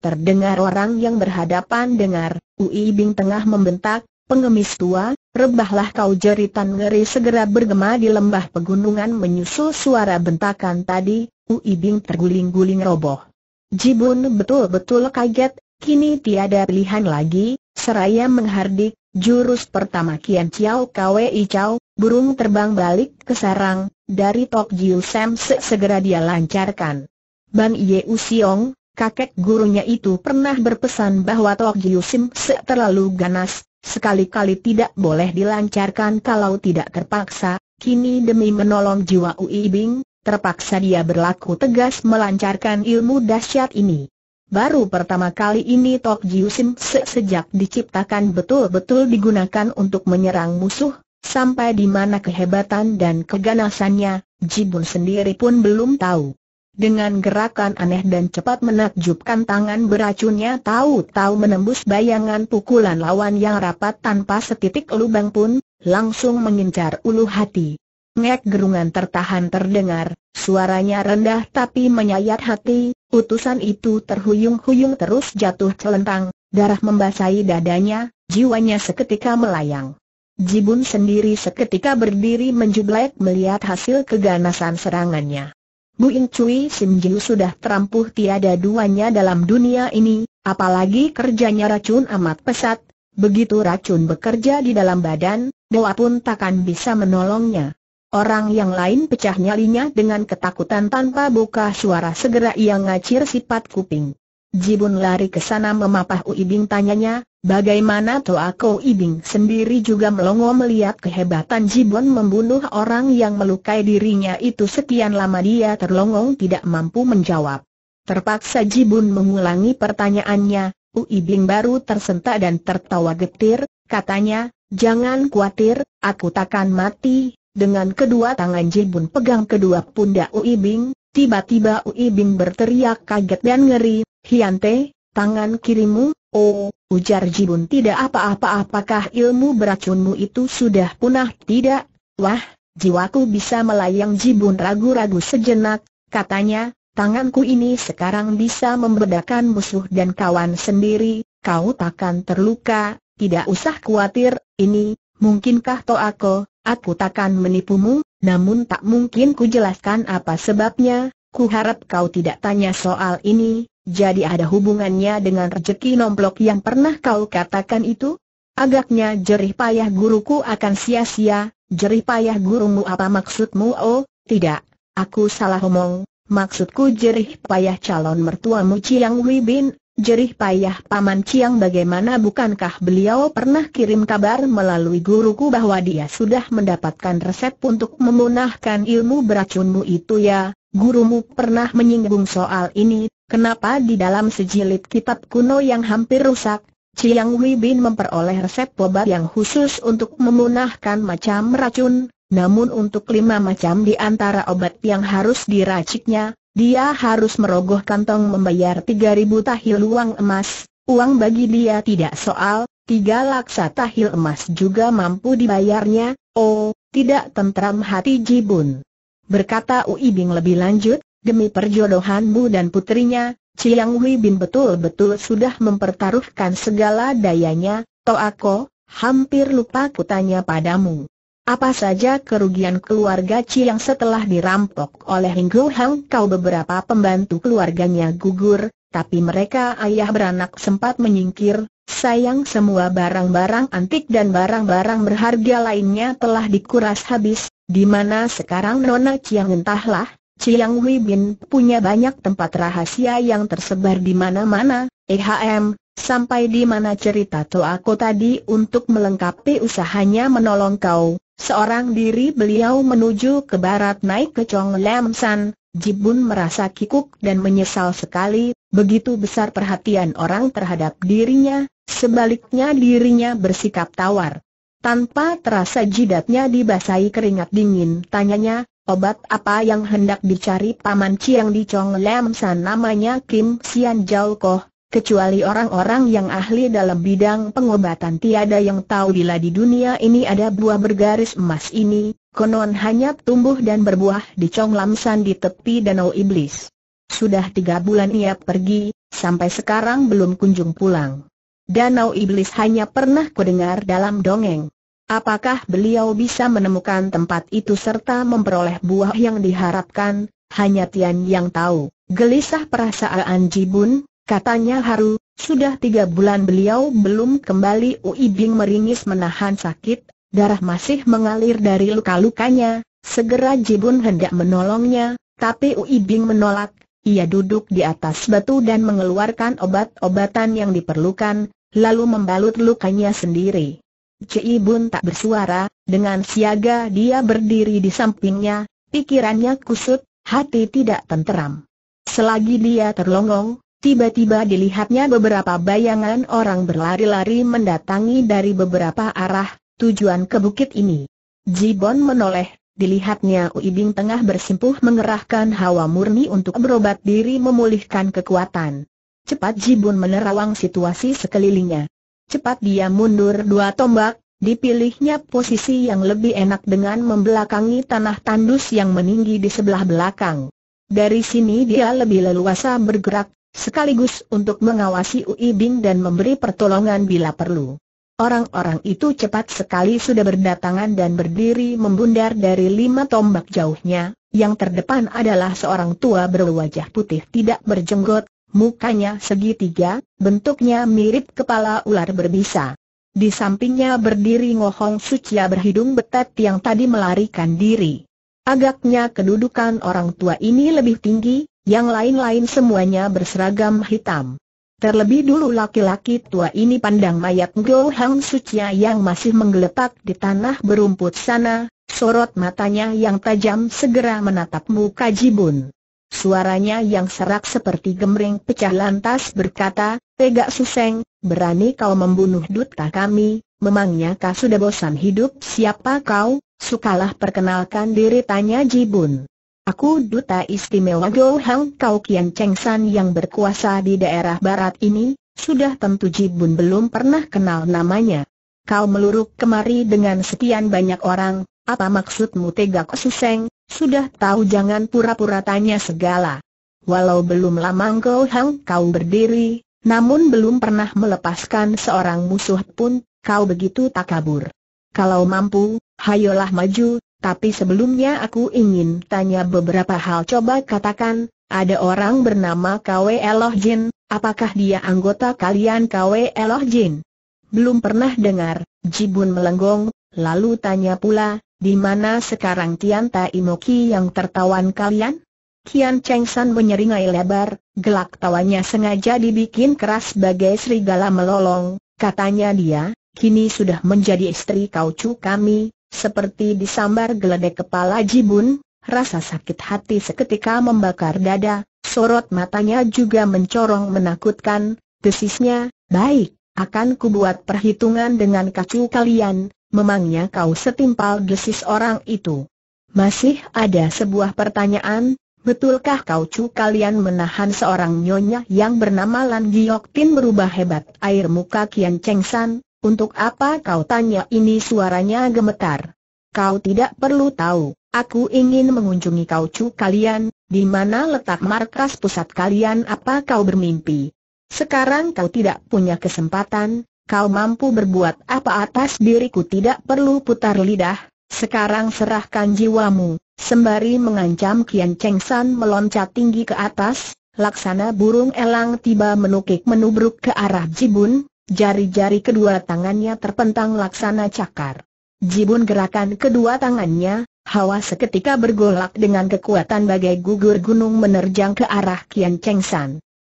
Terdengar orang yang berhadapan dengar, U ibing tengah membentak, pengemis tua, rebahlah kau jeritan ngeri segera bergema di lembah pegunungan menyusul suara bentakan tadi, Uibing terguling-guling roboh. Jibun betul-betul kaget, kini tiada pilihan lagi, seraya menghardik, jurus pertama Kian Chiao Kwei Chow, burung terbang balik ke sarang, dari Tok Jiu Sam segera dia lancarkan. Ban Yeu Siong, kakek gurunya itu pernah berpesan bahwa Tok Jiu Sim Se terlalu ganas, sekali-kali tidak boleh dilancarkan kalau tidak terpaksa, kini demi menolong jiwa Uibing. Ibing, Terpaksa dia berlaku tegas melancarkan ilmu dahsyat ini. Baru pertama kali ini Tok Jiu Se sejak diciptakan betul-betul digunakan untuk menyerang musuh, sampai di mana kehebatan dan keganasannya, Jibun sendiri pun belum tahu. Dengan gerakan aneh dan cepat menakjubkan tangan beracunnya tahu-tahu menembus bayangan pukulan lawan yang rapat tanpa setitik lubang pun, langsung mengincar ulu hati. Ngek gerungan tertahan terdengar, suaranya rendah tapi menyayat hati, utusan itu terhuyung-huyung terus jatuh celentang, darah membasahi dadanya, jiwanya seketika melayang. Jibun sendiri seketika berdiri menjublek melihat hasil keganasan serangannya. Bu Ing Cui Sim Jiu sudah terampuh tiada duanya dalam dunia ini, apalagi kerjanya racun amat pesat, begitu racun bekerja di dalam badan, doa pun takkan bisa menolongnya. Orang yang lain pecah nyalinya dengan ketakutan tanpa buka suara segera ia ngacir sifat kuping. Jibun lari ke sana memapah Uibing tanyanya, bagaimana aku Ibing sendiri juga melongo melihat kehebatan Jibun membunuh orang yang melukai dirinya itu sekian lama dia terlongong tidak mampu menjawab. Terpaksa Jibun mengulangi pertanyaannya, Uibing baru tersentak dan tertawa getir, katanya, jangan khawatir, aku takkan mati, dengan kedua tangan Jibun pegang kedua pundak Ui Bing, tiba-tiba Ui Bing berteriak kaget dan ngeri, Hiante, tangan kirimu, oh, ujar Jibun tidak apa-apa apakah ilmu beracunmu itu sudah punah tidak, wah, jiwaku bisa melayang Jibun ragu-ragu sejenak, katanya, tanganku ini sekarang bisa membedakan musuh dan kawan sendiri, kau takkan terluka, tidak usah khawatir, ini, mungkinkah Toako, aku takkan menipumu, namun tak mungkin ku jelaskan apa sebabnya, ku harap kau tidak tanya soal ini, jadi ada hubungannya dengan rejeki nomplok yang pernah kau katakan itu? Agaknya jerih payah guruku akan sia-sia, jerih payah gurumu apa maksudmu oh, tidak, aku salah omong, maksudku jerih payah calon mertuamu Chiang Wei Bin, Jerih payah Paman Ciang bagaimana bukankah beliau pernah kirim kabar melalui guruku bahwa dia sudah mendapatkan resep untuk memunahkan ilmu beracunmu itu ya, gurumu pernah menyinggung soal ini, kenapa di dalam sejilid kitab kuno yang hampir rusak, Ciang Wibin memperoleh resep obat yang khusus untuk memunahkan macam racun, namun untuk lima macam di antara obat yang harus diraciknya, dia harus merogoh kantong membayar 3.000 tahil uang emas, uang bagi dia tidak soal, 3 laksa tahil emas juga mampu dibayarnya, oh, tidak tentram hati Jibun. Berkata Ui Bing lebih lanjut, demi perjodohanmu dan putrinya, Chiang Bin betul-betul sudah mempertaruhkan segala dayanya, Toako, hampir lupa kutanya padamu. Apa saja kerugian keluarga Chiang setelah dirampok oleh Hinggo Hang kau beberapa pembantu keluarganya gugur, tapi mereka ayah beranak sempat menyingkir, sayang semua barang-barang antik dan barang-barang berharga lainnya telah dikuras habis, di mana sekarang Nona Chiang entahlah, Chiang Hui Bin punya banyak tempat rahasia yang tersebar di mana-mana, ehm, sampai di mana cerita tu aku tadi untuk melengkapi usahanya menolong kau, Seorang diri beliau menuju ke barat naik ke Chong Lam San, Jibun merasa kikuk dan menyesal sekali, begitu besar perhatian orang terhadap dirinya, sebaliknya dirinya bersikap tawar. Tanpa terasa jidatnya dibasahi keringat dingin, tanyanya, obat apa yang hendak dicari Paman Ciang di Chong Lam San namanya Kim Sian Jau Koh, Kecuali orang-orang yang ahli dalam bidang pengobatan tiada yang tahu bila di dunia ini ada buah bergaris emas ini, konon hanya tumbuh dan berbuah di Conglamsan di tepi Danau Iblis. Sudah tiga bulan ia pergi, sampai sekarang belum kunjung pulang. Danau Iblis hanya pernah kudengar dalam dongeng. Apakah beliau bisa menemukan tempat itu serta memperoleh buah yang diharapkan, hanya Tian yang tahu. Gelisah perasaan Jibun, Katanya haru, sudah tiga bulan beliau belum kembali Ui Bing meringis menahan sakit, darah masih mengalir dari luka-lukanya, segera Jibun hendak menolongnya, tapi Ui Bing menolak, ia duduk di atas batu dan mengeluarkan obat-obatan yang diperlukan, lalu membalut lukanya sendiri. Cei Bun tak bersuara, dengan siaga dia berdiri di sampingnya, pikirannya kusut, hati tidak tenteram. Selagi dia terlongong, Tiba-tiba dilihatnya beberapa bayangan orang berlari-lari mendatangi dari beberapa arah, tujuan ke bukit ini. Jibon menoleh, dilihatnya Uibing tengah bersimpuh mengerahkan hawa murni untuk berobat diri memulihkan kekuatan. Cepat Jibon menerawang situasi sekelilingnya. Cepat dia mundur dua tombak, dipilihnya posisi yang lebih enak dengan membelakangi tanah tandus yang meninggi di sebelah belakang. Dari sini dia lebih leluasa bergerak, sekaligus untuk mengawasi Ui Bing dan memberi pertolongan bila perlu. Orang-orang itu cepat sekali sudah berdatangan dan berdiri membundar dari lima tombak jauhnya, yang terdepan adalah seorang tua berwajah putih tidak berjenggot, mukanya segitiga, bentuknya mirip kepala ular berbisa. Di sampingnya berdiri Ngohong Sucia berhidung betet yang tadi melarikan diri. Agaknya kedudukan orang tua ini lebih tinggi, yang lain-lain semuanya berseragam hitam. Terlebih dulu laki-laki tua ini pandang mayat Go Hang Sucia yang masih menggeletak di tanah berumput sana, sorot matanya yang tajam segera menatap muka Jibun. Suaranya yang serak seperti gemering pecah lantas berkata, Tega Suseng, berani kau membunuh duta kami, memangnya kau sudah bosan hidup siapa kau? Sukalah perkenalkan diri tanya Jibun. Aku duta istimewa Go Hang Kau Kian Cheng San yang berkuasa di daerah barat ini, sudah tentu Jibun belum pernah kenal namanya. Kau meluruk kemari dengan sekian banyak orang, apa maksudmu tegak suseng, sudah tahu jangan pura-pura tanya segala. Walau belum lama Go Hang Kau berdiri, namun belum pernah melepaskan seorang musuh pun, kau begitu tak kabur. Kalau mampu, hayolah maju, tapi sebelumnya aku ingin tanya beberapa hal coba katakan, ada orang bernama KW Eloh Jin, apakah dia anggota kalian KW Eloh Jin? Belum pernah dengar, Jibun melenggong, lalu tanya pula, di mana sekarang Tian Tai Imoki yang tertawan kalian? Kian Cheng San menyeringai lebar, gelak tawanya sengaja dibikin keras bagai serigala melolong, katanya dia, kini sudah menjadi istri kau cu kami, seperti disambar geledek kepala Jibun, rasa sakit hati seketika membakar dada, sorot matanya juga mencorong menakutkan, desisnya, baik, akan kubuat perhitungan dengan kacu kalian, memangnya kau setimpal desis orang itu. Masih ada sebuah pertanyaan, betulkah kau cu kalian menahan seorang nyonya yang bernama Lan Giok Tin berubah hebat air muka Kian Cheng San? Untuk apa kau tanya ini suaranya gemetar? Kau tidak perlu tahu, aku ingin mengunjungi kau cu kalian, di mana letak markas pusat kalian apa kau bermimpi? Sekarang kau tidak punya kesempatan, kau mampu berbuat apa atas diriku tidak perlu putar lidah, sekarang serahkan jiwamu, sembari mengancam Kian Cheng San meloncat tinggi ke atas, laksana burung elang tiba menukik menubruk ke arah Jibun, Jari-jari kedua tangannya terpentang laksana cakar. Jibun gerakan kedua tangannya, hawa seketika bergolak dengan kekuatan bagai gugur gunung menerjang ke arah Kian Cheng San.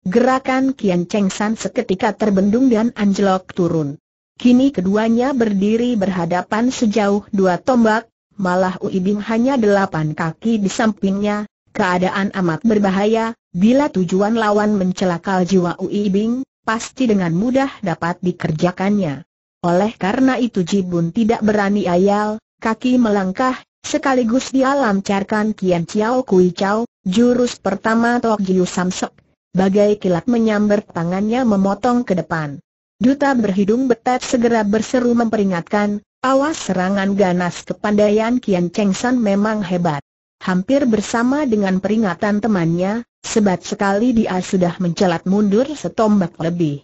Gerakan Kian Cheng San seketika terbendung dan anjlok turun. Kini keduanya berdiri berhadapan sejauh dua tombak, malah Uibing hanya delapan kaki di sampingnya, keadaan amat berbahaya, bila tujuan lawan mencelakal jiwa Uibing, pasti dengan mudah dapat dikerjakannya. Oleh karena itu Jibun tidak berani ayal, kaki melangkah, sekaligus dia lancarkan Kian Chiao Kui Chiao, jurus pertama Tok Jiu Samsek. Bagai kilat menyambar tangannya memotong ke depan. Duta berhidung betet segera berseru memperingatkan, awas serangan ganas kepandaian Kian Cheng San memang hebat hampir bersama dengan peringatan temannya, sebat sekali dia sudah mencelat mundur setombak lebih.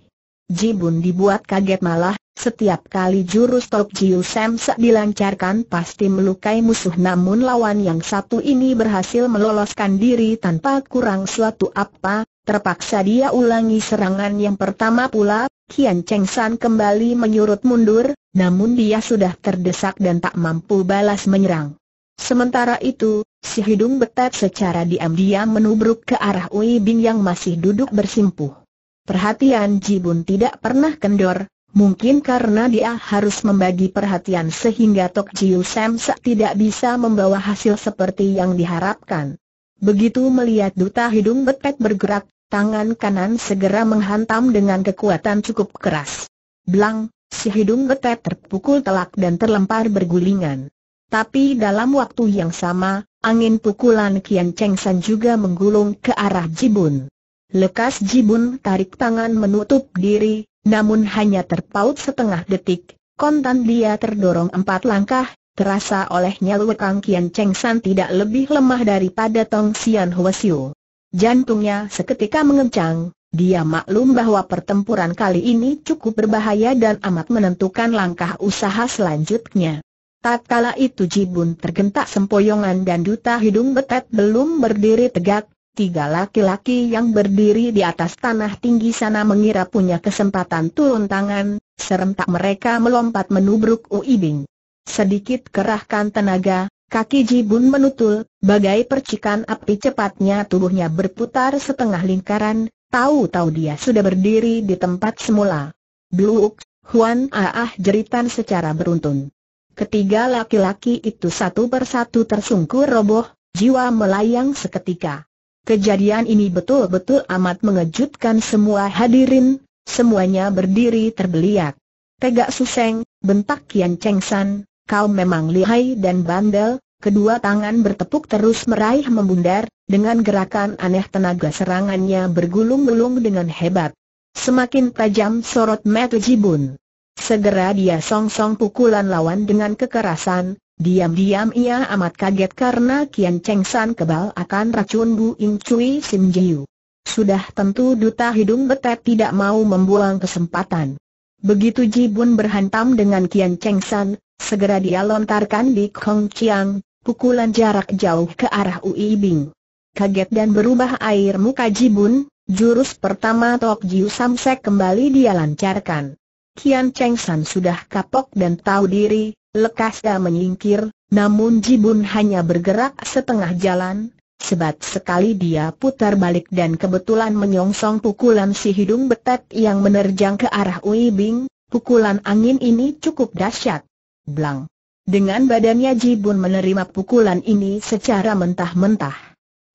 Jibun dibuat kaget malah, setiap kali jurus Tok Jiu Sek dilancarkan pasti melukai musuh namun lawan yang satu ini berhasil meloloskan diri tanpa kurang suatu apa, terpaksa dia ulangi serangan yang pertama pula, Kian Cheng San kembali menyurut mundur, namun dia sudah terdesak dan tak mampu balas menyerang. Sementara itu, si hidung betet secara diam-diam menubruk ke arah Ui Bing yang masih duduk bersimpuh. Perhatian Jibun tidak pernah kendor, mungkin karena dia harus membagi perhatian sehingga Tok Jiu Sam tidak bisa membawa hasil seperti yang diharapkan. Begitu melihat duta hidung betet bergerak, tangan kanan segera menghantam dengan kekuatan cukup keras. Blang, si hidung betet terpukul telak dan terlempar bergulingan. Tapi dalam waktu yang sama, angin pukulan Kian Cheng San juga menggulung ke arah Jibun. Lekas Jibun tarik tangan menutup diri, namun hanya terpaut setengah detik, kontan dia terdorong empat langkah, terasa olehnya Luekang Kian Cheng San tidak lebih lemah daripada Tong Sian Huasiu. Jantungnya seketika mengencang, dia maklum bahwa pertempuran kali ini cukup berbahaya dan amat menentukan langkah usaha selanjutnya. Tatkala itu Jibun tergentak sempoyongan dan duta hidung betet belum berdiri tegak, tiga laki-laki yang berdiri di atas tanah tinggi sana mengira punya kesempatan turun tangan, serentak mereka melompat menubruk Uibing. Sedikit kerahkan tenaga, kaki Jibun menutul, bagai percikan api cepatnya tubuhnya berputar setengah lingkaran, tahu-tahu dia sudah berdiri di tempat semula. Bluuk, Huan Aah jeritan secara beruntun. Ketiga laki-laki itu satu persatu tersungkur roboh, jiwa melayang seketika. Kejadian ini betul-betul amat mengejutkan semua hadirin, semuanya berdiri terbeliak. Tegak suseng, bentak Kian cengsan kau memang lihai dan bandel, kedua tangan bertepuk terus meraih membundar, dengan gerakan aneh tenaga serangannya bergulung-gulung dengan hebat. Semakin tajam sorot mata Jibun. Segera dia song-song pukulan lawan dengan kekerasan, diam-diam ia amat kaget karena Kian Cheng San kebal akan racun Bu Ing Cui Sim Jiu. Sudah tentu duta hidung betet tidak mau membuang kesempatan. Begitu Ji Bun berhantam dengan Kian Cheng San, segera dia lontarkan di Kong Chiang, pukulan jarak jauh ke arah Ui Bing. Kaget dan berubah air muka Ji Bun, jurus pertama Tok Jiu Samsek kembali dia lancarkan. Kian Cheng San sudah kapok dan tahu diri, lekas dia menyingkir, namun Jibun hanya bergerak setengah jalan, Sebat sekali dia putar balik dan kebetulan menyongsong pukulan si hidung betet yang menerjang ke arah Ui Bing, pukulan angin ini cukup dahsyat. Blang. Dengan badannya Jibun menerima pukulan ini secara mentah-mentah.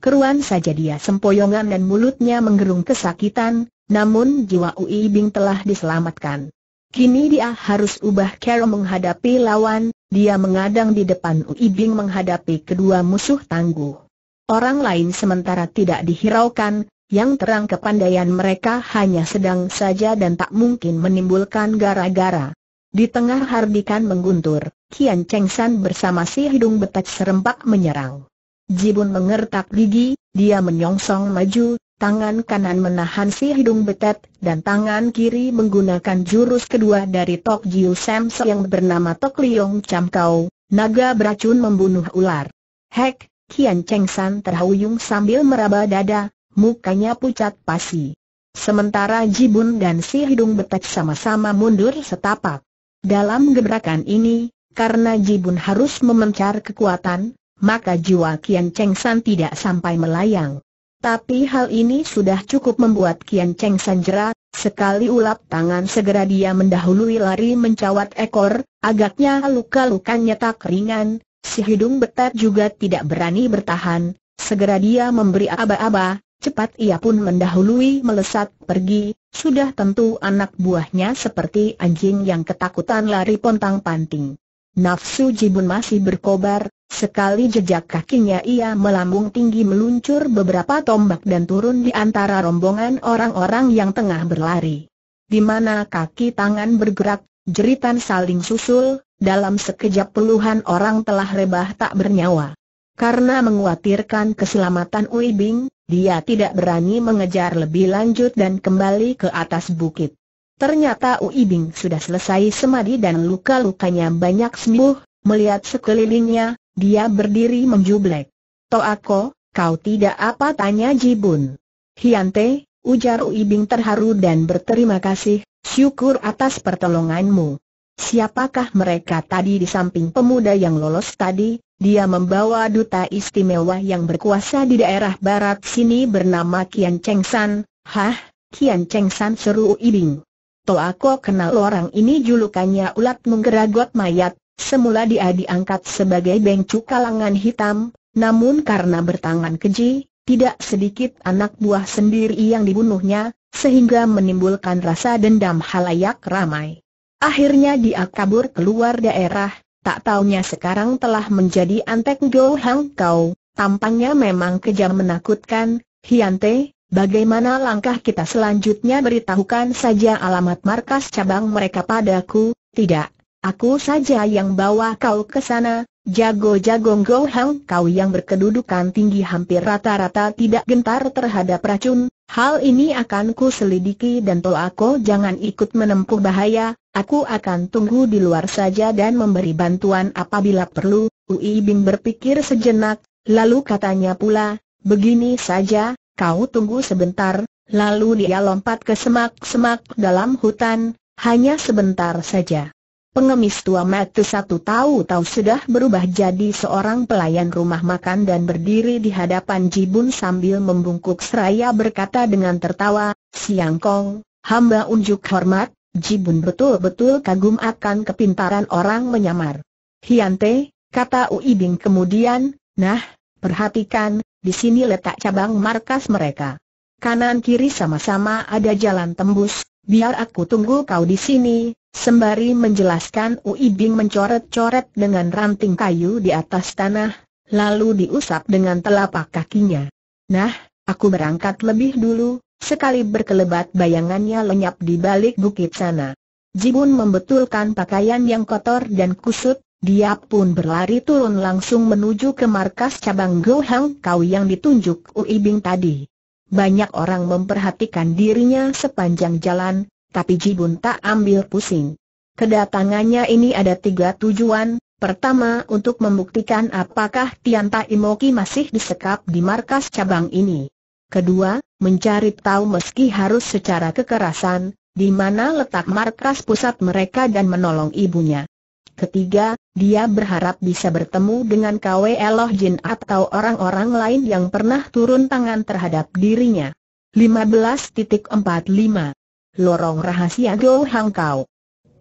Keruan saja dia sempoyongan dan mulutnya menggerung kesakitan, namun jiwa Ui Bing telah diselamatkan. Kini dia harus ubah cara menghadapi lawan, dia mengadang di depan Ui menghadapi kedua musuh tangguh. Orang lain sementara tidak dihiraukan, yang terang kepandaian mereka hanya sedang saja dan tak mungkin menimbulkan gara-gara. Di tengah hardikan mengguntur, Kian Cheng San bersama si hidung betak serempak menyerang. Jibun mengertak gigi, dia menyongsong maju, tangan kanan menahan si hidung betet, dan tangan kiri menggunakan jurus kedua dari Tok Jiu Sam Se yang bernama Tok Liong Cham Kau, naga beracun membunuh ular. Hek, Kian Cheng San terhuyung sambil meraba dada, mukanya pucat pasi. Sementara Jibun dan si hidung betet sama-sama mundur setapak. Dalam gebrakan ini, karena Jibun harus memencar kekuatan, maka jiwa Kian Cheng San tidak sampai melayang. Tapi hal ini sudah cukup membuat Kian Cheng Sanjera, sekali ulap tangan segera dia mendahului lari mencawat ekor, agaknya luka-lukanya tak ringan, si hidung betar juga tidak berani bertahan, segera dia memberi aba-aba, cepat ia pun mendahului melesat pergi, sudah tentu anak buahnya seperti anjing yang ketakutan lari pontang-panting. Nafsu Jibun masih berkobar, Sekali jejak kakinya ia melambung tinggi meluncur beberapa tombak dan turun di antara rombongan orang-orang yang tengah berlari. Di mana kaki tangan bergerak, jeritan saling susul, dalam sekejap puluhan orang telah rebah tak bernyawa. Karena menguatirkan keselamatan Ui Bing, dia tidak berani mengejar lebih lanjut dan kembali ke atas bukit. Ternyata Ui Bing sudah selesai semadi dan luka-lukanya banyak sembuh, melihat sekelilingnya, dia berdiri menjublek. Toako, kau tidak apa tanya Jibun. Hiante, ujar Uibing terharu dan berterima kasih, syukur atas pertolonganmu. Siapakah mereka tadi di samping pemuda yang lolos tadi? Dia membawa duta istimewa yang berkuasa di daerah barat sini bernama Kian Cheng San. Hah, Kian Cheng San seru Ibing. Toako kenal orang ini julukannya ulat menggeragot mayat, Semula dia diangkat sebagai bengcu kalangan hitam, namun karena bertangan keji, tidak sedikit anak buah sendiri yang dibunuhnya, sehingga menimbulkan rasa dendam halayak ramai. Akhirnya dia kabur keluar daerah, tak taunya sekarang telah menjadi antek Go Hang Kau, tampangnya memang kejam menakutkan, Hiante, bagaimana langkah kita selanjutnya beritahukan saja alamat markas cabang mereka padaku, tidak, Aku saja yang bawa kau ke sana, jago-jago Gohang Hang kau yang berkedudukan tinggi hampir rata-rata tidak gentar terhadap racun, hal ini akan ku selidiki dan toh aku jangan ikut menempuh bahaya, aku akan tunggu di luar saja dan memberi bantuan apabila perlu, Ui Bing berpikir sejenak, lalu katanya pula, begini saja, kau tunggu sebentar, lalu dia lompat ke semak-semak dalam hutan, hanya sebentar saja. Pengemis tua mati satu tahu-tahu sudah berubah jadi seorang pelayan rumah makan dan berdiri di hadapan Jibun sambil membungkuk seraya berkata dengan tertawa, Siang Kong, hamba unjuk hormat, Jibun betul-betul kagum akan kepintaran orang menyamar. Hiante, kata Ui Bing kemudian, nah, perhatikan, di sini letak cabang markas mereka. Kanan kiri sama-sama ada jalan tembus, biar aku tunggu kau di sini, Sembari menjelaskan Ui Bing mencoret-coret dengan ranting kayu di atas tanah, lalu diusap dengan telapak kakinya. Nah, aku berangkat lebih dulu, sekali berkelebat bayangannya lenyap di balik bukit sana. Jibun membetulkan pakaian yang kotor dan kusut, dia pun berlari turun langsung menuju ke markas cabang Gohang Kau yang ditunjuk Ui Bing tadi. Banyak orang memperhatikan dirinya sepanjang jalan, tapi Jibun tak ambil pusing. Kedatangannya ini ada tiga tujuan, pertama untuk membuktikan apakah Tian Tai masih disekap di markas cabang ini. Kedua, mencari tahu meski harus secara kekerasan, di mana letak markas pusat mereka dan menolong ibunya. Ketiga, dia berharap bisa bertemu dengan KW Eloh Jin atau orang-orang lain yang pernah turun tangan terhadap dirinya. 15.45 lorong rahasia Go Hang Kau.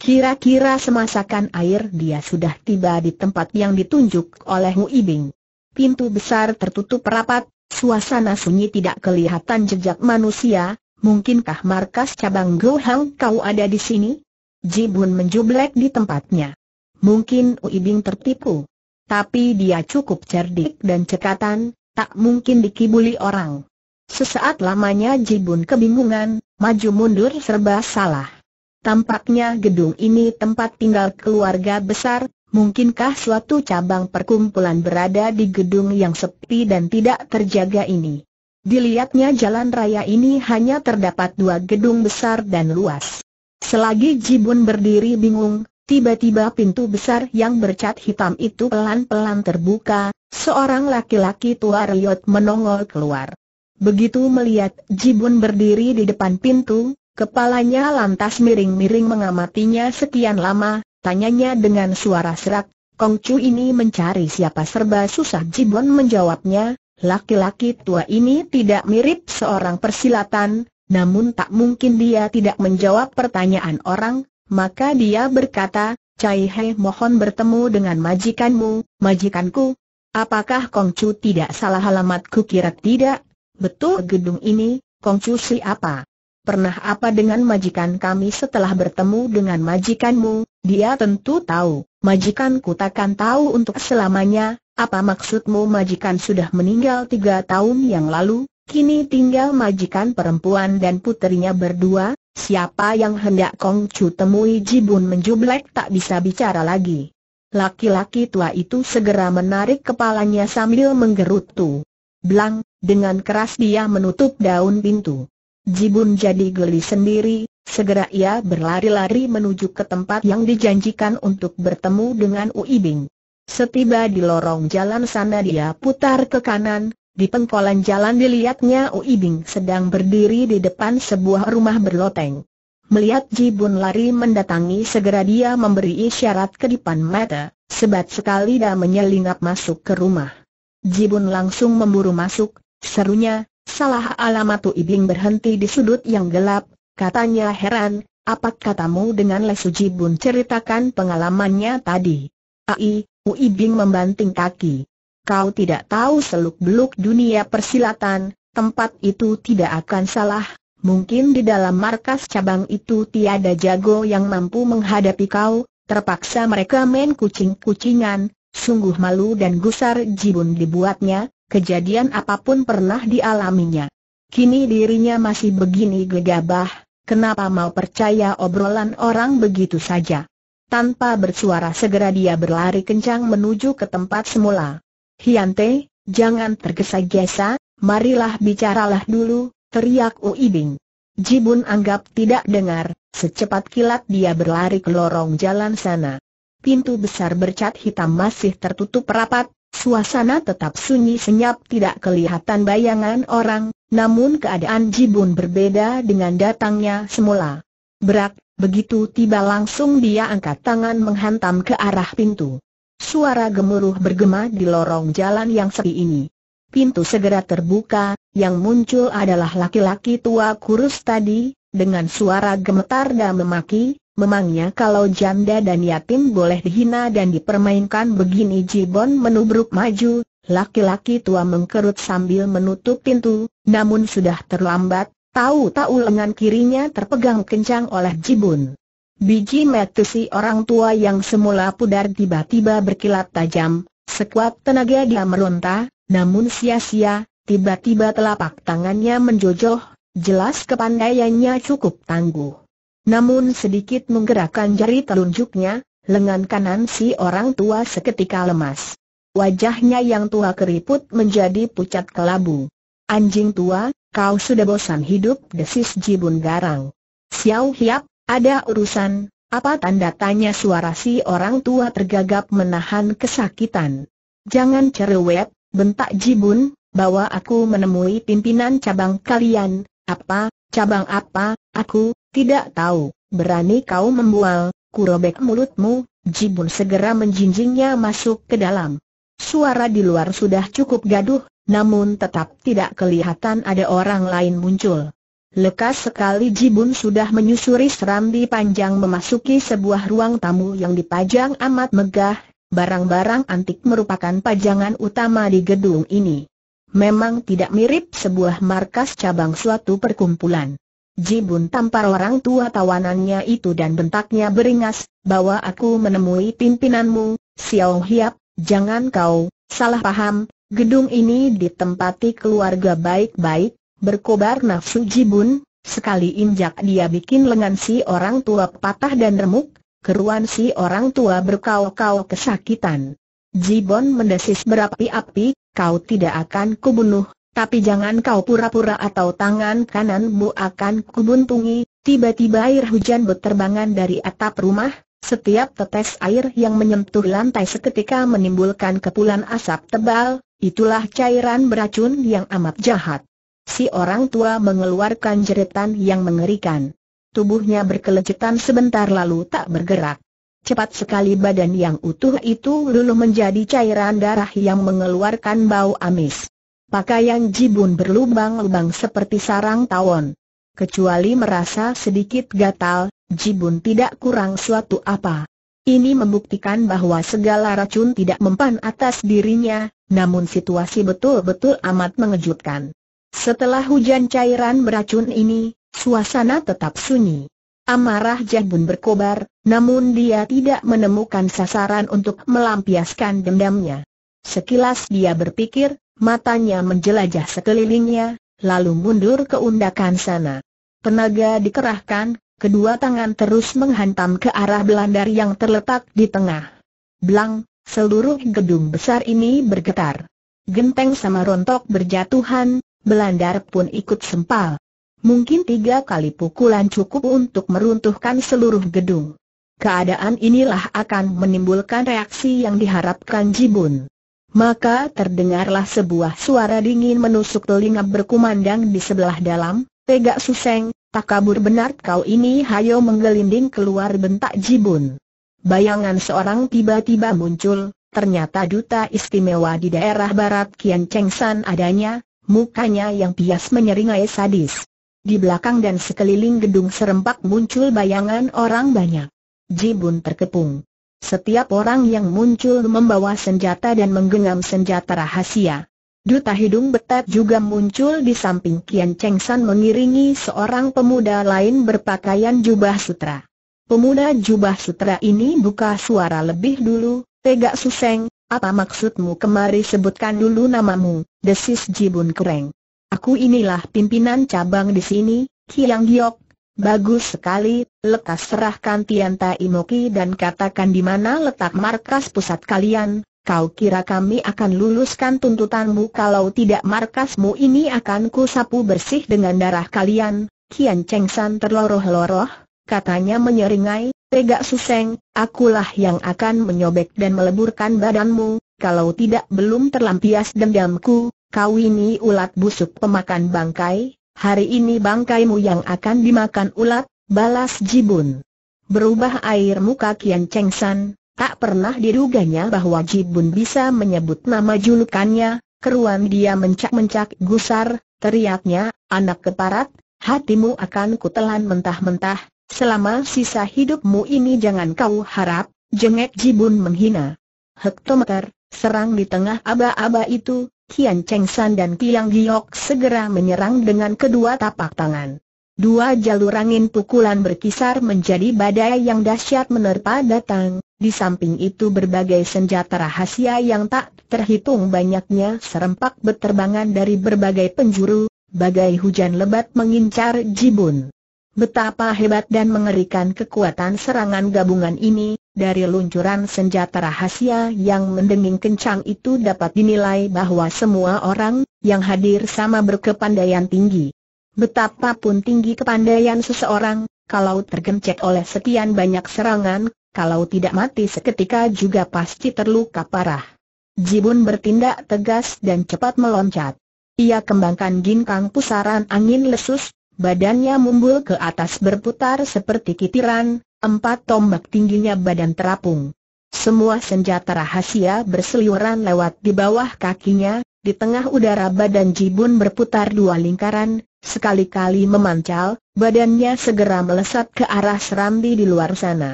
Kira-kira semasakan air dia sudah tiba di tempat yang ditunjuk oleh Mu Ibing. Pintu besar tertutup rapat, suasana sunyi tidak kelihatan jejak manusia, mungkinkah markas cabang Go Hang Kau ada di sini? Ji Jibun menjublek di tempatnya. Mungkin Hui Bing tertipu. Tapi dia cukup cerdik dan cekatan, tak mungkin dikibuli orang. Sesaat lamanya Ji Jibun kebingungan, maju mundur serba salah. Tampaknya gedung ini tempat tinggal keluarga besar, mungkinkah suatu cabang perkumpulan berada di gedung yang sepi dan tidak terjaga ini? Dilihatnya jalan raya ini hanya terdapat dua gedung besar dan luas. Selagi Jibun berdiri bingung, tiba-tiba pintu besar yang bercat hitam itu pelan-pelan terbuka, seorang laki-laki tua riot menongol keluar. Begitu melihat Jibun berdiri di depan pintu, kepalanya lantas miring-miring mengamatinya sekian lama, tanyanya dengan suara serak, Kong Chu ini mencari siapa serba susah Jibun menjawabnya, laki-laki tua ini tidak mirip seorang persilatan, namun tak mungkin dia tidak menjawab pertanyaan orang, maka dia berkata, Cai He mohon bertemu dengan majikanmu, majikanku. Apakah Kong Chu tidak salah alamat kira tidak? Betul gedung ini, Kongcu apa? Pernah apa dengan majikan kami setelah bertemu dengan majikanmu? Dia tentu tahu, majikanku takkan tahu untuk selamanya, apa maksudmu majikan sudah meninggal tiga tahun yang lalu, kini tinggal majikan perempuan dan puterinya berdua, siapa yang hendak Kongcu temui Jibun menjublek tak bisa bicara lagi. Laki-laki tua itu segera menarik kepalanya sambil menggerutu. Blang, dengan keras dia menutup daun pintu. Jibun jadi geli sendiri, segera ia berlari-lari menuju ke tempat yang dijanjikan untuk bertemu dengan Uibing. Setiba di lorong jalan sana dia putar ke kanan, di pengkolan jalan dilihatnya Uibing sedang berdiri di depan sebuah rumah berloteng. Melihat Jibun lari mendatangi segera dia memberi isyarat depan mata, sebat sekali dia menyelinap masuk ke rumah. Jibun langsung memburu masuk, Serunya, salah alamat alamatu ibing berhenti di sudut yang gelap, katanya heran, apa katamu dengan lesu? Jibun ceritakan pengalamannya tadi? Ai, uibing Ibing membanting kaki. Kau tidak tahu seluk-beluk dunia persilatan, tempat itu tidak akan salah, Mungkin di dalam markas cabang itu tiada jago yang mampu menghadapi kau, terpaksa mereka main kucing-kucingan, sungguh malu dan gusar jibun dibuatnya, kejadian apapun pernah dialaminya. Kini dirinya masih begini gegabah, kenapa mau percaya obrolan orang begitu saja? Tanpa bersuara segera dia berlari kencang menuju ke tempat semula. Hiante, jangan tergesa-gesa, marilah bicaralah dulu, teriak Uibing. Jibun anggap tidak dengar, secepat kilat dia berlari ke lorong jalan sana. Pintu besar bercat hitam masih tertutup rapat, Suasana tetap sunyi senyap tidak kelihatan bayangan orang, namun keadaan Jibun berbeda dengan datangnya semula. Berak, begitu tiba langsung dia angkat tangan menghantam ke arah pintu. Suara gemuruh bergema di lorong jalan yang sepi ini. Pintu segera terbuka, yang muncul adalah laki-laki tua kurus tadi, dengan suara gemetar dan memaki, Memangnya kalau janda dan yatim boleh dihina dan dipermainkan begini Jibon menubruk maju, laki-laki tua mengkerut sambil menutup pintu, namun sudah terlambat, tahu-tahu lengan kirinya terpegang kencang oleh Jibun. Biji si orang tua yang semula pudar tiba-tiba berkilat tajam, sekuat tenaga dia meronta, namun sia-sia, tiba-tiba telapak tangannya menjojoh, jelas kepandaiannya cukup tangguh. Namun sedikit menggerakkan jari telunjuknya, lengan kanan si orang tua seketika lemas. Wajahnya yang tua keriput menjadi pucat kelabu. Anjing tua, kau sudah bosan hidup desis Jibun Garang. siau Hiap, ada urusan, apa tanda tanya suara si orang tua tergagap menahan kesakitan. Jangan cerewet, bentak Jibun, bawa aku menemui pimpinan cabang kalian, apa, cabang apa, aku, tidak tahu, berani kau membual, kurobek mulutmu, Jibun segera menjinjingnya masuk ke dalam. Suara di luar sudah cukup gaduh, namun tetap tidak kelihatan ada orang lain muncul. Lekas sekali Jibun sudah menyusuri serambi panjang memasuki sebuah ruang tamu yang dipajang amat megah, barang-barang antik merupakan pajangan utama di gedung ini. Memang tidak mirip sebuah markas cabang suatu perkumpulan. Jibun tampar orang tua tawanannya itu dan bentaknya beringas, Bawa aku menemui pimpinanmu, Xiao Hiap, jangan kau, salah paham, gedung ini ditempati keluarga baik-baik, berkobar nafsu Jibun, sekali injak dia bikin lengan si orang tua patah dan remuk, keruan si orang tua berkau-kau kesakitan. Jibun mendesis berapi-api, kau tidak akan kubunuh, tapi jangan kau pura-pura atau tangan kananmu akan kubuntungi, tiba-tiba air hujan berterbangan dari atap rumah, setiap tetes air yang menyentuh lantai seketika menimbulkan kepulan asap tebal, itulah cairan beracun yang amat jahat. Si orang tua mengeluarkan jeritan yang mengerikan. Tubuhnya berkelejetan sebentar lalu tak bergerak. Cepat sekali badan yang utuh itu luluh menjadi cairan darah yang mengeluarkan bau amis. Pakaian jibun berlubang-lubang seperti sarang tawon. Kecuali merasa sedikit gatal, jibun tidak kurang suatu apa. Ini membuktikan bahwa segala racun tidak mempan atas dirinya, namun situasi betul-betul amat mengejutkan. Setelah hujan cairan beracun ini, suasana tetap sunyi. Amarah jibun berkobar, namun dia tidak menemukan sasaran untuk melampiaskan dendamnya. Sekilas dia berpikir, matanya menjelajah sekelilingnya, lalu mundur ke undakan sana. Tenaga dikerahkan, kedua tangan terus menghantam ke arah belandar yang terletak di tengah. Blang, seluruh gedung besar ini bergetar. Genteng sama rontok berjatuhan, belandar pun ikut sempal. Mungkin tiga kali pukulan cukup untuk meruntuhkan seluruh gedung. Keadaan inilah akan menimbulkan reaksi yang diharapkan Jibun. Maka terdengarlah sebuah suara dingin menusuk telinga berkumandang di sebelah dalam, Tega Suseng, tak kabur benar kau ini hayo menggelinding keluar bentak Jibun. Bayangan seorang tiba-tiba muncul, ternyata duta istimewa di daerah barat Kian Cheng San adanya, mukanya yang pias menyeringai sadis. Di belakang dan sekeliling gedung serempak muncul bayangan orang banyak. Jibun terkepung. Setiap orang yang muncul membawa senjata dan menggenggam senjata rahasia. Duta hidung betat juga muncul di samping Kian Cheng San mengiringi seorang pemuda lain berpakaian jubah sutra. Pemuda jubah sutra ini buka suara lebih dulu, Tegak Suseng, apa maksudmu kemari sebutkan dulu namamu, desis Jibun Kereng. Aku inilah pimpinan cabang di sini, Kiang Giok, Bagus sekali, lekas serahkan Tianta Moki dan katakan di mana letak markas pusat kalian. Kau kira kami akan luluskan tuntutanmu kalau tidak markasmu ini akan ku sapu bersih dengan darah kalian. Kian Cheng San terloroh-loroh, katanya menyeringai, Tegak Suseng, akulah yang akan menyobek dan meleburkan badanmu, kalau tidak belum terlampias dendamku, kau ini ulat busuk pemakan bangkai, hari ini bangkaimu yang akan dimakan ulat, balas Jibun. Berubah air muka Kian Cheng San, tak pernah diruganya bahwa Jibun bisa menyebut nama julukannya, keruan dia mencak-mencak gusar, teriaknya, anak keparat, hatimu akan kutelan mentah-mentah, selama sisa hidupmu ini jangan kau harap, jengek Jibun menghina. Hektometer, serang di tengah aba-aba itu, Kian Cheng San dan Tiang Giok segera menyerang dengan kedua tapak tangan. Dua jalur angin pukulan berkisar menjadi badai yang dahsyat menerpa datang, di samping itu berbagai senjata rahasia yang tak terhitung banyaknya serempak berterbangan dari berbagai penjuru, bagai hujan lebat mengincar Jibun. Betapa hebat dan mengerikan kekuatan serangan gabungan ini, dari luncuran senjata rahasia yang mendenging kencang itu dapat dinilai bahwa semua orang yang hadir sama berkepandaian tinggi. Betapapun tinggi kepandaian seseorang, kalau tergencet oleh sekian banyak serangan, kalau tidak mati seketika juga pasti terluka parah. Jibun bertindak tegas dan cepat meloncat. Ia kembangkan ginkang pusaran angin lesus, Badannya mumbul ke atas berputar seperti kitiran, empat tombak tingginya badan terapung. Semua senjata rahasia berseliuran lewat di bawah kakinya, di tengah udara badan Jibun berputar dua lingkaran, sekali-kali memancal, badannya segera melesat ke arah serambi di luar sana.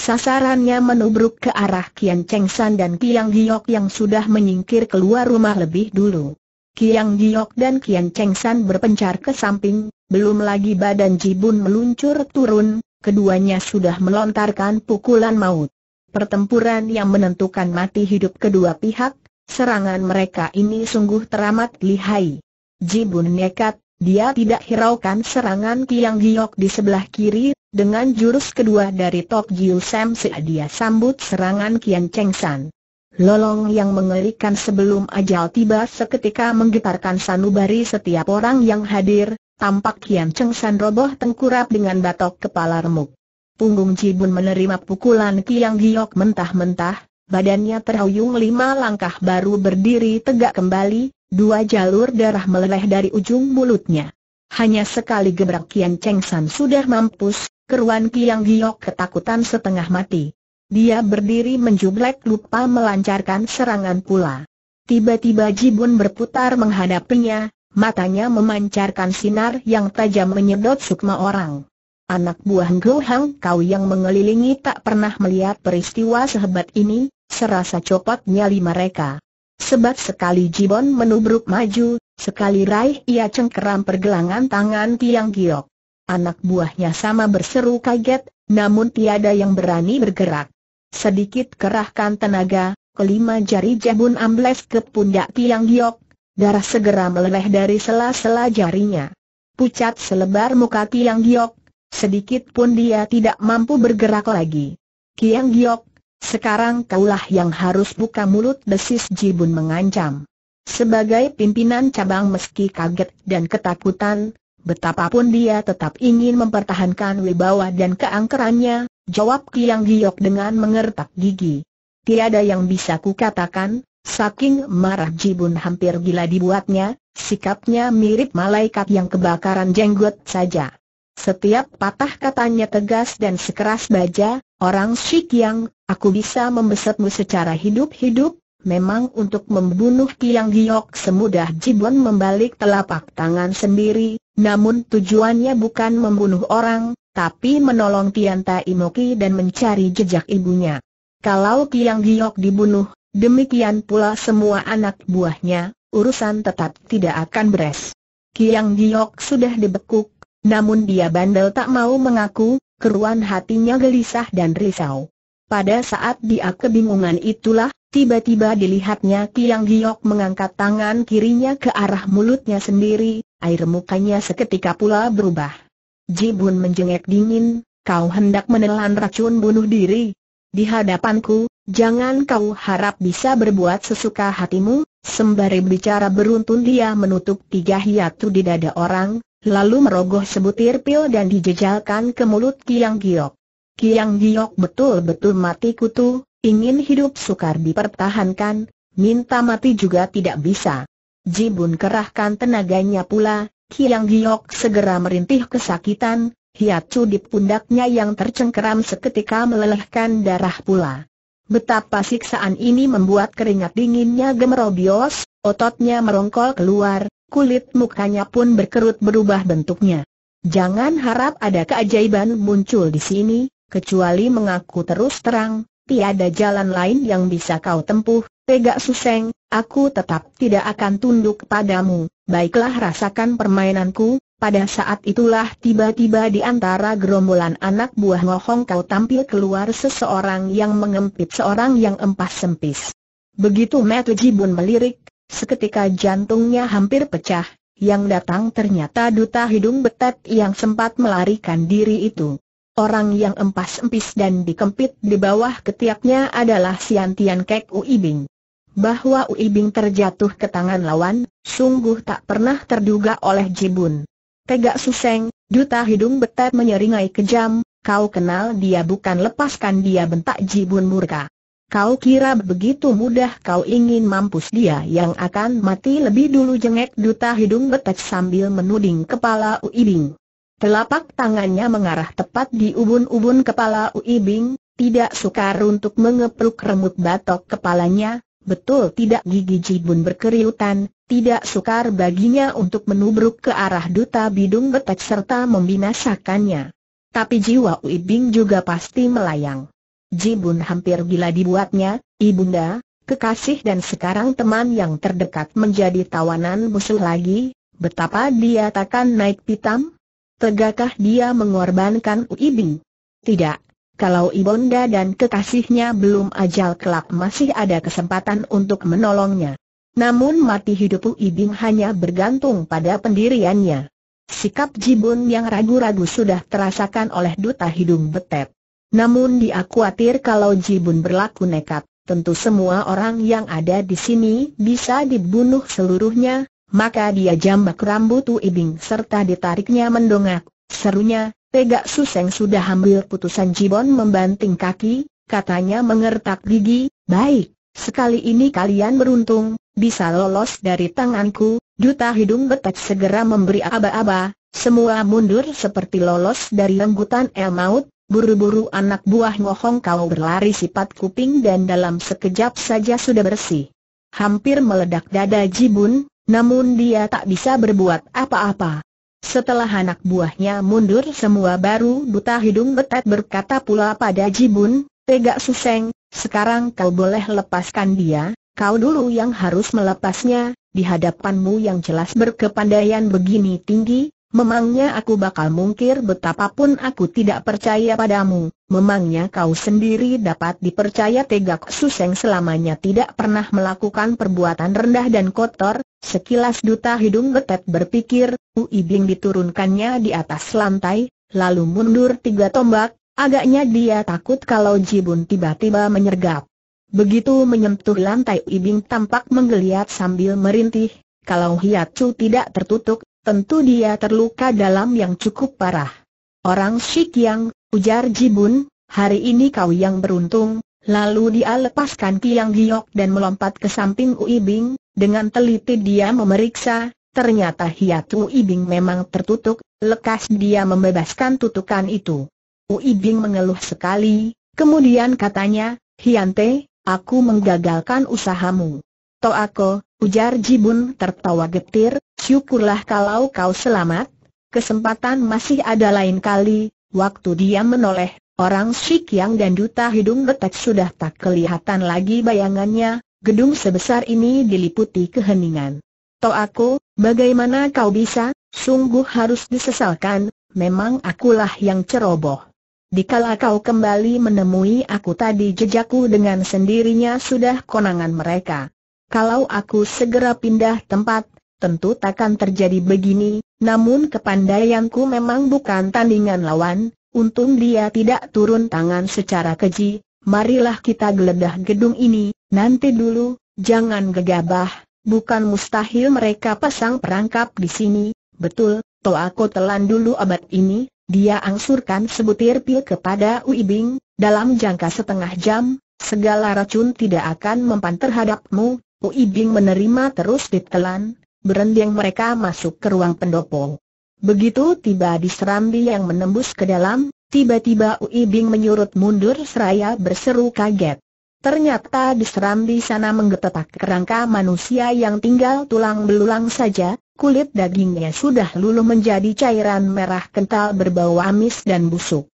Sasarannya menubruk ke arah Kian Cheng San dan Kiang Giok yang sudah menyingkir keluar rumah lebih dulu. Kiang Giok dan Kian Cheng San berpencar ke samping, belum lagi badan Jibun meluncur turun, keduanya sudah melontarkan pukulan maut. Pertempuran yang menentukan mati hidup kedua pihak, serangan mereka ini sungguh teramat lihai. Jibun nekat, dia tidak hiraukan serangan Kiang Giok di sebelah kiri, dengan jurus kedua dari Tok Jiu Sam dia sambut serangan Kian Cheng San. Lolong yang mengerikan sebelum ajal tiba seketika menggetarkan sanubari setiap orang yang hadir, Tampak Kian Cheng San roboh tengkurap dengan batok kepala remuk. Punggung Jibun menerima pukulan Kiang Giok mentah-mentah, badannya terhuyung lima langkah baru berdiri tegak kembali, dua jalur darah meleleh dari ujung mulutnya. Hanya sekali gebrak Kian Cheng San sudah mampus, keruan Kiang Giok ketakutan setengah mati. Dia berdiri menjublek lupa melancarkan serangan pula. Tiba-tiba Jibun berputar menghadapinya, matanya memancarkan sinar yang tajam menyedot sukma orang. Anak buah Ngo Hang kau yang mengelilingi tak pernah melihat peristiwa sehebat ini, serasa copot nyali mereka. Sebab sekali Jibon menubruk maju, sekali raih ia cengkeram pergelangan tangan Tiang Giok. Anak buahnya sama berseru kaget, namun tiada yang berani bergerak. Sedikit kerahkan tenaga, kelima jari jabun ambles ke pundak Tiang Giok, Darah segera meleleh dari sela-sela jarinya. Pucat selebar muka Kiang Giok, sedikit pun dia tidak mampu bergerak lagi. Kiang Giok, sekarang kaulah yang harus buka mulut desis Jibun mengancam. Sebagai pimpinan cabang meski kaget dan ketakutan, betapapun dia tetap ingin mempertahankan wibawa dan keangkerannya, jawab Kiang Giok dengan mengertak gigi. Tiada yang bisa kukatakan, Saking marah Jibun hampir gila dibuatnya, sikapnya mirip malaikat yang kebakaran jenggot saja. Setiap patah katanya tegas dan sekeras baja, orang Shik yang, aku bisa membesetmu secara hidup-hidup, Memang untuk membunuh Kiang Giok semudah Jibun membalik telapak tangan sendiri, namun tujuannya bukan membunuh orang, tapi menolong Tianta Imoki dan mencari jejak ibunya. Kalau Kiang Giok dibunuh, Demikian pula semua anak buahnya, urusan tetap tidak akan beres. Kiang Giok sudah dibekuk, namun dia bandel tak mau mengaku, keruan hatinya gelisah dan risau. Pada saat dia kebingungan itulah, tiba-tiba dilihatnya Kiang Giok mengangkat tangan kirinya ke arah mulutnya sendiri, air mukanya seketika pula berubah. Jibun menjengek dingin, kau hendak menelan racun bunuh diri. Di hadapanku, Jangan kau harap bisa berbuat sesuka hatimu, sembari bicara beruntun dia menutup tiga hiatu di dada orang, lalu merogoh sebutir pil dan dijejalkan ke mulut Kiang Giok. Kiang Giok betul-betul mati kutu, ingin hidup sukar dipertahankan, minta mati juga tidak bisa. Jibun kerahkan tenaganya pula, Kiang Giok segera merintih kesakitan, hiatu di pundaknya yang tercengkeram seketika melelehkan darah pula. Betapa siksaan ini membuat keringat dinginnya gemerobios, ototnya merongkol keluar, kulit mukanya pun berkerut berubah bentuknya. Jangan harap ada keajaiban muncul di sini, kecuali mengaku terus terang, tiada jalan lain yang bisa kau tempuh, Tegak Suseng, aku tetap tidak akan tunduk padamu, baiklah rasakan permainanku, pada saat itulah tiba-tiba di antara gerombolan anak buah Ngohong Kau tampil keluar seseorang yang mengempit seorang yang empas sempis. Begitu Metu Jibun melirik, seketika jantungnya hampir pecah, yang datang ternyata duta hidung betet yang sempat melarikan diri itu. Orang yang empas-empis dan dikempit di bawah ketiaknya adalah Sian Tian Kek Uibing. Bahwa Uibing terjatuh ke tangan lawan, sungguh tak pernah terduga oleh Jibun. Tegak Suseng, duta hidung betet menyeringai kejam, kau kenal dia bukan lepaskan dia bentak Jibun murka. Kau kira begitu mudah kau ingin mampus dia yang akan mati lebih dulu jengek duta hidung betet sambil menuding kepala Uibing. Telapak tangannya mengarah tepat di ubun-ubun kepala Uibing, tidak sukar untuk mengepluk remuk batok kepalanya, betul tidak gigi Jibun berkeriutan, tidak sukar baginya untuk menubruk ke arah duta bidung betek serta membinasakannya. Tapi jiwa Uibing juga pasti melayang. Jibun hampir gila dibuatnya, ibunda, kekasih dan sekarang teman yang terdekat menjadi tawanan musuh lagi, betapa dia takkan naik pitam? Tegakkah dia mengorbankan Uibing? Tidak. Kalau Ibunda dan kekasihnya belum ajal kelak masih ada kesempatan untuk menolongnya. Namun mati hidup Ibing hanya bergantung pada pendiriannya. Sikap Jibun yang ragu-ragu sudah terasakan oleh duta hidung betet. Namun dia khawatir kalau Jibun berlaku nekat, tentu semua orang yang ada di sini bisa dibunuh seluruhnya, maka dia jambak rambut Ibing serta ditariknya mendongak. Serunya, Tegak Suseng sudah ambil putusan jibun membanting kaki, katanya mengertak gigi, baik, Sekali ini kalian beruntung, bisa lolos dari tanganku, Duta Hidung Betek segera memberi aba-aba, semua mundur seperti lolos dari lembutan el maut, Buru-buru anak buah ngohong kau berlari sifat kuping dan dalam sekejap saja sudah bersih. Hampir meledak dada Jibun, namun dia tak bisa berbuat apa-apa. Setelah anak buahnya mundur semua baru duta hidung betet berkata pula pada Jibun, Tegak Suseng, sekarang kau boleh lepaskan dia, kau dulu yang harus melepasnya, di hadapanmu yang jelas berkepandaian begini tinggi, memangnya aku bakal mungkir betapapun aku tidak percaya padamu, memangnya kau sendiri dapat dipercaya tegak suseng selamanya tidak pernah melakukan perbuatan rendah dan kotor, sekilas duta hidung getet berpikir, Ui Bing diturunkannya di atas lantai, lalu mundur tiga tombak, Agaknya dia takut kalau Jibun tiba-tiba menyergap. Begitu menyentuh lantai Ibing tampak menggeliat sambil merintih, kalau Chu tidak tertutup, tentu dia terluka dalam yang cukup parah. Orang Shik yang, ujar Jibun, hari ini kau yang beruntung, lalu dia lepaskan Kiang Giok dan melompat ke samping Uibing, dengan teliti dia memeriksa, ternyata Chu Ibing memang tertutup, lekas dia membebaskan tutukan itu. Ibing mengeluh sekali, kemudian katanya, Hiante, aku menggagalkan usahamu. Toako, ujar Jibun tertawa getir, syukurlah kalau kau selamat, kesempatan masih ada lain kali, waktu dia menoleh, orang Shik yang dan duta hidung betek sudah tak kelihatan lagi bayangannya, gedung sebesar ini diliputi keheningan. Toako, bagaimana kau bisa, sungguh harus disesalkan, memang akulah yang ceroboh. Dikala kau kembali menemui aku tadi jejakku dengan sendirinya sudah konangan mereka. Kalau aku segera pindah tempat, tentu takkan terjadi begini, namun kepandaianku memang bukan tandingan lawan, untung dia tidak turun tangan secara keji, marilah kita geledah gedung ini, nanti dulu, jangan gegabah, bukan mustahil mereka pasang perangkap di sini, betul, toh aku telan dulu abad ini, dia angsurkan sebutir pil kepada Ui Bing, dalam jangka setengah jam, segala racun tidak akan mempan terhadapmu, Ui Bing menerima terus ditelan, berendeng mereka masuk ke ruang pendopo. Begitu tiba di serambi yang menembus ke dalam, tiba-tiba Ui Bing menyurut mundur seraya berseru kaget. Ternyata diseram di sana menggetetak kerangka manusia yang tinggal tulang belulang saja, kulit dagingnya sudah luluh menjadi cairan merah kental berbau amis dan busuk.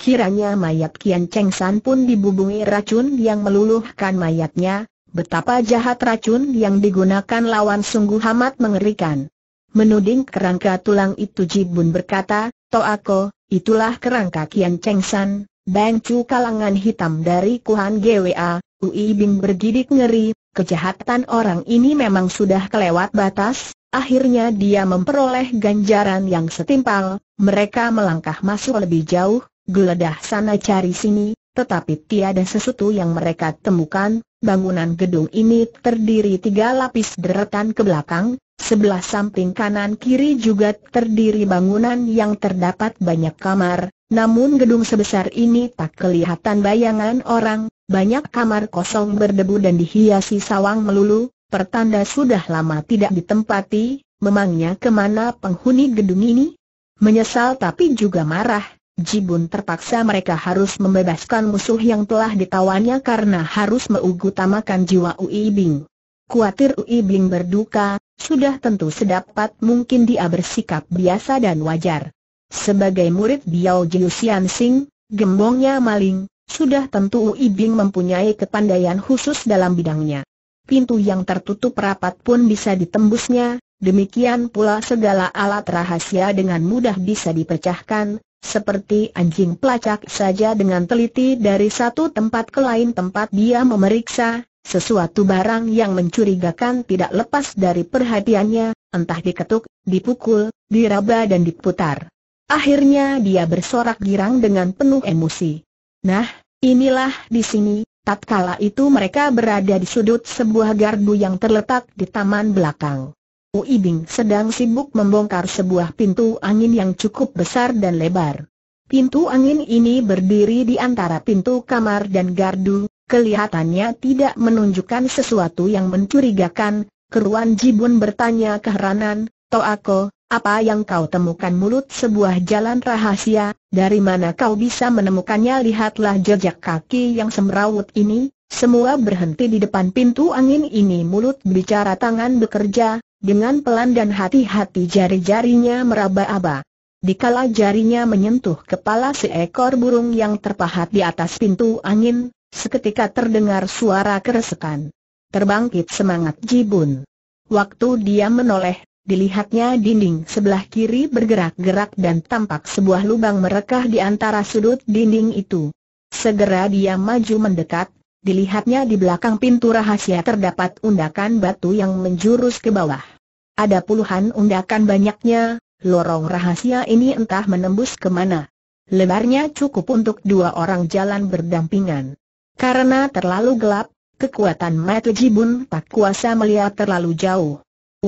Kiranya mayat Kian Cheng San pun dibubungi racun yang meluluhkan mayatnya, betapa jahat racun yang digunakan lawan sungguh amat mengerikan. Menuding kerangka tulang itu Jibun berkata, Toako, itulah kerangka Kian Cheng San, Bangcu kalangan hitam dari Kuhan GWA, Ui Bing bergidik ngeri, kejahatan orang ini memang sudah kelewat batas, akhirnya dia memperoleh ganjaran yang setimpal, mereka melangkah masuk lebih jauh, geledah sana cari sini, tetapi tiada sesuatu yang mereka temukan, bangunan gedung ini terdiri tiga lapis deretan ke belakang, sebelah samping kanan kiri juga terdiri bangunan yang terdapat banyak kamar, namun gedung sebesar ini tak kelihatan bayangan orang, banyak kamar kosong berdebu dan dihiasi sawang melulu, pertanda sudah lama tidak ditempati, memangnya kemana penghuni gedung ini? Menyesal tapi juga marah, Jibun terpaksa mereka harus membebaskan musuh yang telah ditawannya karena harus meugutamakan jiwa Ui Bing. Kuatir Ui Bing berduka, sudah tentu sedapat mungkin dia bersikap biasa dan wajar. Sebagai murid Biao Jiu Xian Sing, gembongnya maling, sudah tentu Ui Bing mempunyai kepandaian khusus dalam bidangnya. Pintu yang tertutup rapat pun bisa ditembusnya, demikian pula segala alat rahasia dengan mudah bisa dipecahkan, seperti anjing pelacak saja dengan teliti dari satu tempat ke lain tempat dia memeriksa, sesuatu barang yang mencurigakan tidak lepas dari perhatiannya, entah diketuk, dipukul, diraba dan diputar. Akhirnya dia bersorak girang dengan penuh emosi. Nah, inilah di sini, tatkala itu mereka berada di sudut sebuah gardu yang terletak di taman belakang. Uibing sedang sibuk membongkar sebuah pintu angin yang cukup besar dan lebar. Pintu angin ini berdiri di antara pintu kamar dan gardu, kelihatannya tidak menunjukkan sesuatu yang mencurigakan, Keruan Jibun bertanya keheranan, Toako, apa yang kau temukan mulut sebuah jalan rahasia, dari mana kau bisa menemukannya lihatlah jejak kaki yang semrawut ini, semua berhenti di depan pintu angin ini mulut bicara tangan bekerja, dengan pelan dan hati-hati jari-jarinya meraba-aba. Dikala jarinya menyentuh kepala seekor burung yang terpahat di atas pintu angin, seketika terdengar suara keresekan. Terbangkit semangat Jibun. Waktu dia menoleh Dilihatnya dinding sebelah kiri bergerak-gerak dan tampak sebuah lubang merekah di antara sudut dinding itu. Segera dia maju mendekat, dilihatnya di belakang pintu rahasia terdapat undakan batu yang menjurus ke bawah. Ada puluhan undakan banyaknya, lorong rahasia ini entah menembus kemana. Lebarnya cukup untuk dua orang jalan berdampingan. Karena terlalu gelap, kekuatan Matu Jibun tak kuasa melihat terlalu jauh.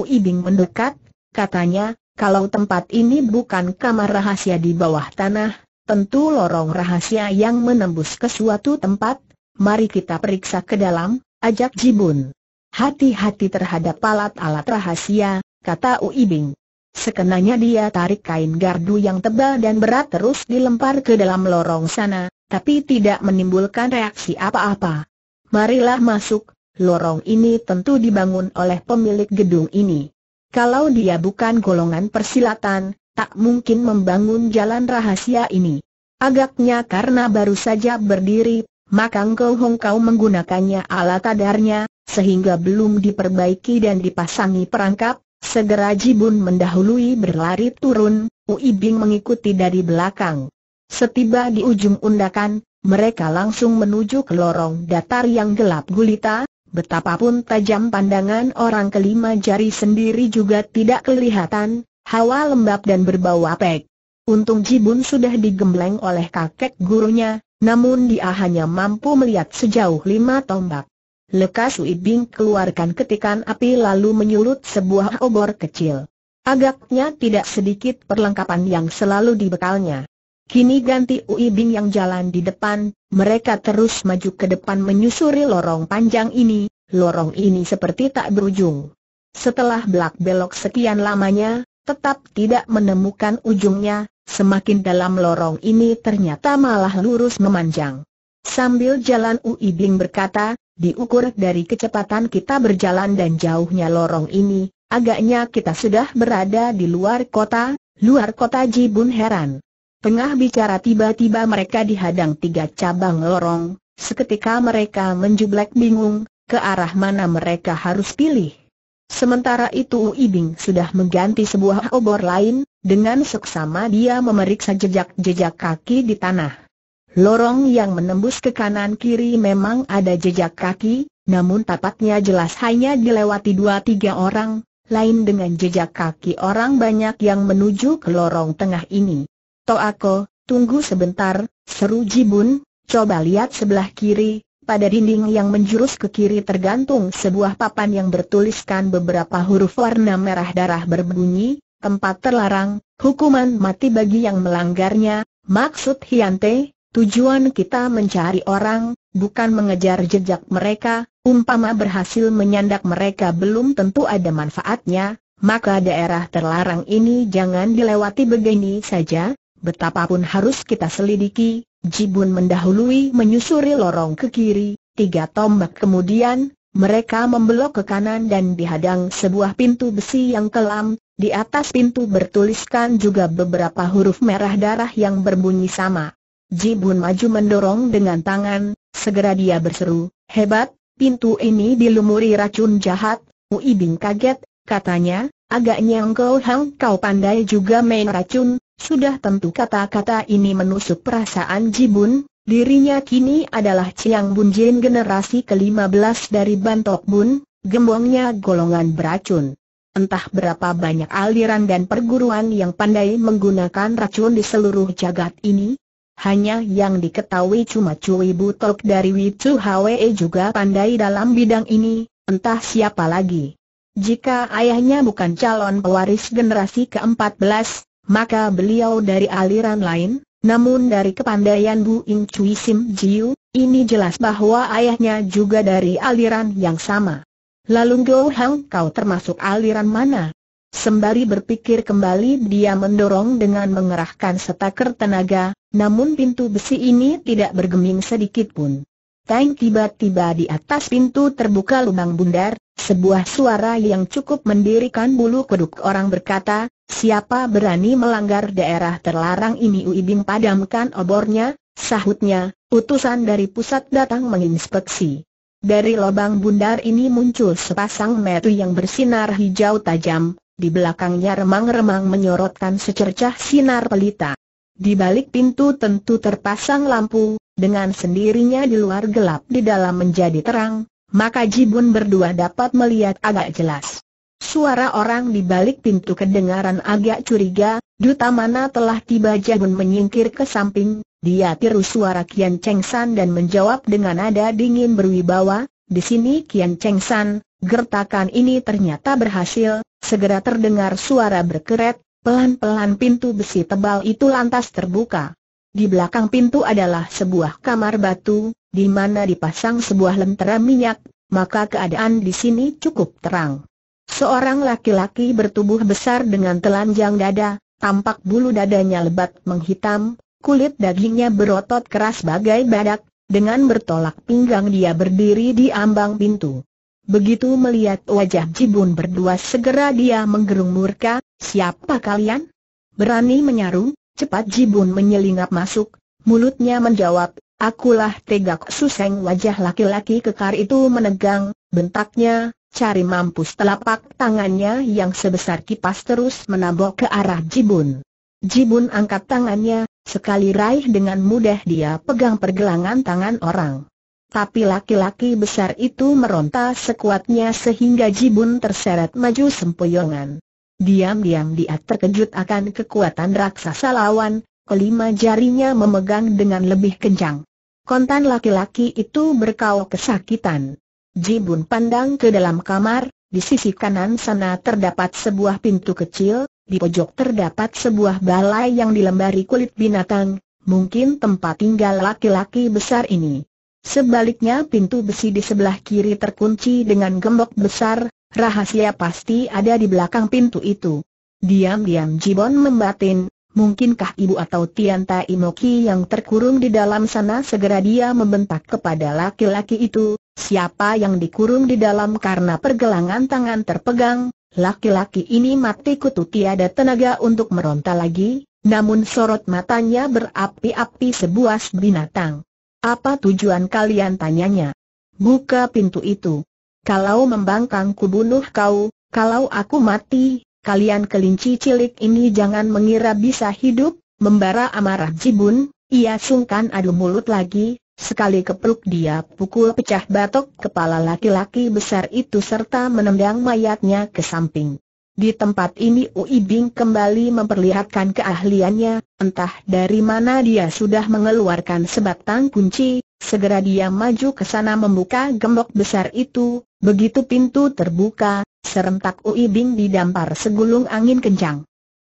Ibing mendekat, katanya, kalau tempat ini bukan kamar rahasia di bawah tanah, tentu lorong rahasia yang menembus ke suatu tempat, mari kita periksa ke dalam, ajak Jibun. Hati-hati terhadap alat-alat rahasia, kata Uibing. Sekenanya dia tarik kain gardu yang tebal dan berat terus dilempar ke dalam lorong sana, tapi tidak menimbulkan reaksi apa-apa. Marilah masuk, lorong ini tentu dibangun oleh pemilik gedung ini. Kalau dia bukan golongan persilatan, tak mungkin membangun jalan rahasia ini. Agaknya karena baru saja berdiri, maka Engkau Hong Kau menggunakannya ala adarnya, sehingga belum diperbaiki dan dipasangi perangkap, segera Jibun mendahului berlari turun, Ui Bing mengikuti dari belakang. Setiba di ujung undakan, mereka langsung menuju ke lorong datar yang gelap gulita, Betapapun tajam pandangan orang kelima jari sendiri juga tidak kelihatan, hawa lembab dan berbau apek. Untung Jibun sudah digembleng oleh kakek gurunya, namun dia hanya mampu melihat sejauh lima tombak. Lekas Wibing keluarkan ketikan api lalu menyulut sebuah obor kecil. Agaknya tidak sedikit perlengkapan yang selalu dibekalnya. Kini ganti Ui Bing yang jalan di depan, mereka terus maju ke depan menyusuri lorong panjang ini, lorong ini seperti tak berujung. Setelah belak-belok sekian lamanya, tetap tidak menemukan ujungnya, semakin dalam lorong ini ternyata malah lurus memanjang. Sambil jalan Ui Bing berkata, diukur dari kecepatan kita berjalan dan jauhnya lorong ini, agaknya kita sudah berada di luar kota, luar kota Jibun heran. Tengah bicara tiba-tiba mereka dihadang tiga cabang lorong, seketika mereka menjublek bingung, ke arah mana mereka harus pilih. Sementara itu Uibing sudah mengganti sebuah obor lain, dengan seksama dia memeriksa jejak-jejak kaki di tanah. Lorong yang menembus ke kanan kiri memang ada jejak kaki, namun tapaknya jelas hanya dilewati dua tiga orang, lain dengan jejak kaki orang banyak yang menuju ke lorong tengah ini. Toako, tunggu sebentar, seru Jibun, coba lihat sebelah kiri, pada dinding yang menjurus ke kiri tergantung sebuah papan yang bertuliskan beberapa huruf warna merah darah berbunyi, tempat terlarang, hukuman mati bagi yang melanggarnya, maksud Hyante, tujuan kita mencari orang, bukan mengejar jejak mereka, umpama berhasil menyandak mereka belum tentu ada manfaatnya, maka daerah terlarang ini jangan dilewati begini saja, Betapapun harus kita selidiki, Jibun mendahului menyusuri lorong ke kiri, tiga tombak kemudian, mereka membelok ke kanan dan dihadang sebuah pintu besi yang kelam, di atas pintu bertuliskan juga beberapa huruf merah darah yang berbunyi sama. Jibun maju mendorong dengan tangan, segera dia berseru, hebat, pintu ini dilumuri racun jahat, Ui Bing kaget, katanya, agaknya engkau hang kau pandai juga main racun, sudah tentu kata-kata ini menusuk perasaan Jibun, dirinya kini adalah Ciang Bun Jin generasi ke-15 dari Bantok Bun, gembongnya golongan beracun. Entah berapa banyak aliran dan perguruan yang pandai menggunakan racun di seluruh jagat ini, hanya yang diketahui cuma Cui Butok dari Witu Hwe juga pandai dalam bidang ini, entah siapa lagi. Jika ayahnya bukan calon pewaris generasi ke-14, maka beliau dari aliran lain, namun dari kepandaian Bu Ing Cui Sim Jiu, ini jelas bahwa ayahnya juga dari aliran yang sama. Lalu Go Hang kau termasuk aliran mana? Sembari berpikir kembali dia mendorong dengan mengerahkan setaker tenaga, namun pintu besi ini tidak bergeming sedikit pun. Teng tiba-tiba di atas pintu terbuka lubang bundar, sebuah suara yang cukup mendirikan bulu kuduk orang berkata, Siapa berani melanggar daerah terlarang ini Ui padamkan obornya, sahutnya, utusan dari pusat datang menginspeksi. Dari lubang bundar ini muncul sepasang metu yang bersinar hijau tajam, di belakangnya remang-remang menyorotkan secercah sinar pelita. Di balik pintu tentu terpasang lampu, dengan sendirinya di luar gelap di dalam menjadi terang, maka Jibun berdua dapat melihat agak jelas. Suara orang di balik pintu kedengaran agak curiga, duta mana telah tiba jangan menyingkir ke samping, dia tiru suara Kian Cheng San dan menjawab dengan nada dingin berwibawa, di sini Kian Cheng San, gertakan ini ternyata berhasil, segera terdengar suara berkeret, pelan-pelan pintu besi tebal itu lantas terbuka. Di belakang pintu adalah sebuah kamar batu, di mana dipasang sebuah lentera minyak, maka keadaan di sini cukup terang. Seorang laki-laki bertubuh besar dengan telanjang dada, tampak bulu dadanya lebat menghitam, kulit dagingnya berotot keras bagai badak, dengan bertolak pinggang dia berdiri di ambang pintu. Begitu melihat wajah Jibun berdua segera dia menggerung murka, siapa kalian? Berani menyaru, cepat Jibun menyelinap masuk, mulutnya menjawab, Akulah tegak suseng wajah laki-laki kekar itu menegang, bentaknya, cari mampus telapak tangannya yang sebesar kipas terus menabok ke arah Jibun. Jibun angkat tangannya, sekali raih dengan mudah dia pegang pergelangan tangan orang. Tapi laki-laki besar itu meronta sekuatnya sehingga Jibun terseret maju sempoyongan. Diam-diam dia terkejut akan kekuatan raksasa lawan, kelima jarinya memegang dengan lebih kencang kontan laki-laki itu berkau kesakitan. Jibun pandang ke dalam kamar, di sisi kanan sana terdapat sebuah pintu kecil, di pojok terdapat sebuah balai yang dilembari kulit binatang, mungkin tempat tinggal laki-laki besar ini. Sebaliknya pintu besi di sebelah kiri terkunci dengan gembok besar, rahasia pasti ada di belakang pintu itu. Diam-diam Jibon membatin, mungkinkah ibu atau Tianta Imoki yang terkurung di dalam sana segera dia membentak kepada laki-laki itu, siapa yang dikurung di dalam karena pergelangan tangan terpegang, laki-laki ini mati kutu tiada tenaga untuk meronta lagi, namun sorot matanya berapi-api sebuah binatang. Apa tujuan kalian tanyanya? Buka pintu itu. Kalau membangkang kubunuh kau, kalau aku mati, kalian kelinci cilik ini jangan mengira bisa hidup, membara amarah Jibun, ia sungkan adu mulut lagi, sekali kepeluk dia pukul pecah batok kepala laki-laki besar itu serta menendang mayatnya ke samping. Di tempat ini Ui kembali memperlihatkan keahliannya, entah dari mana dia sudah mengeluarkan sebatang kunci, segera dia maju ke sana membuka gembok besar itu, begitu pintu terbuka, serentak Ui didampar segulung angin kencang.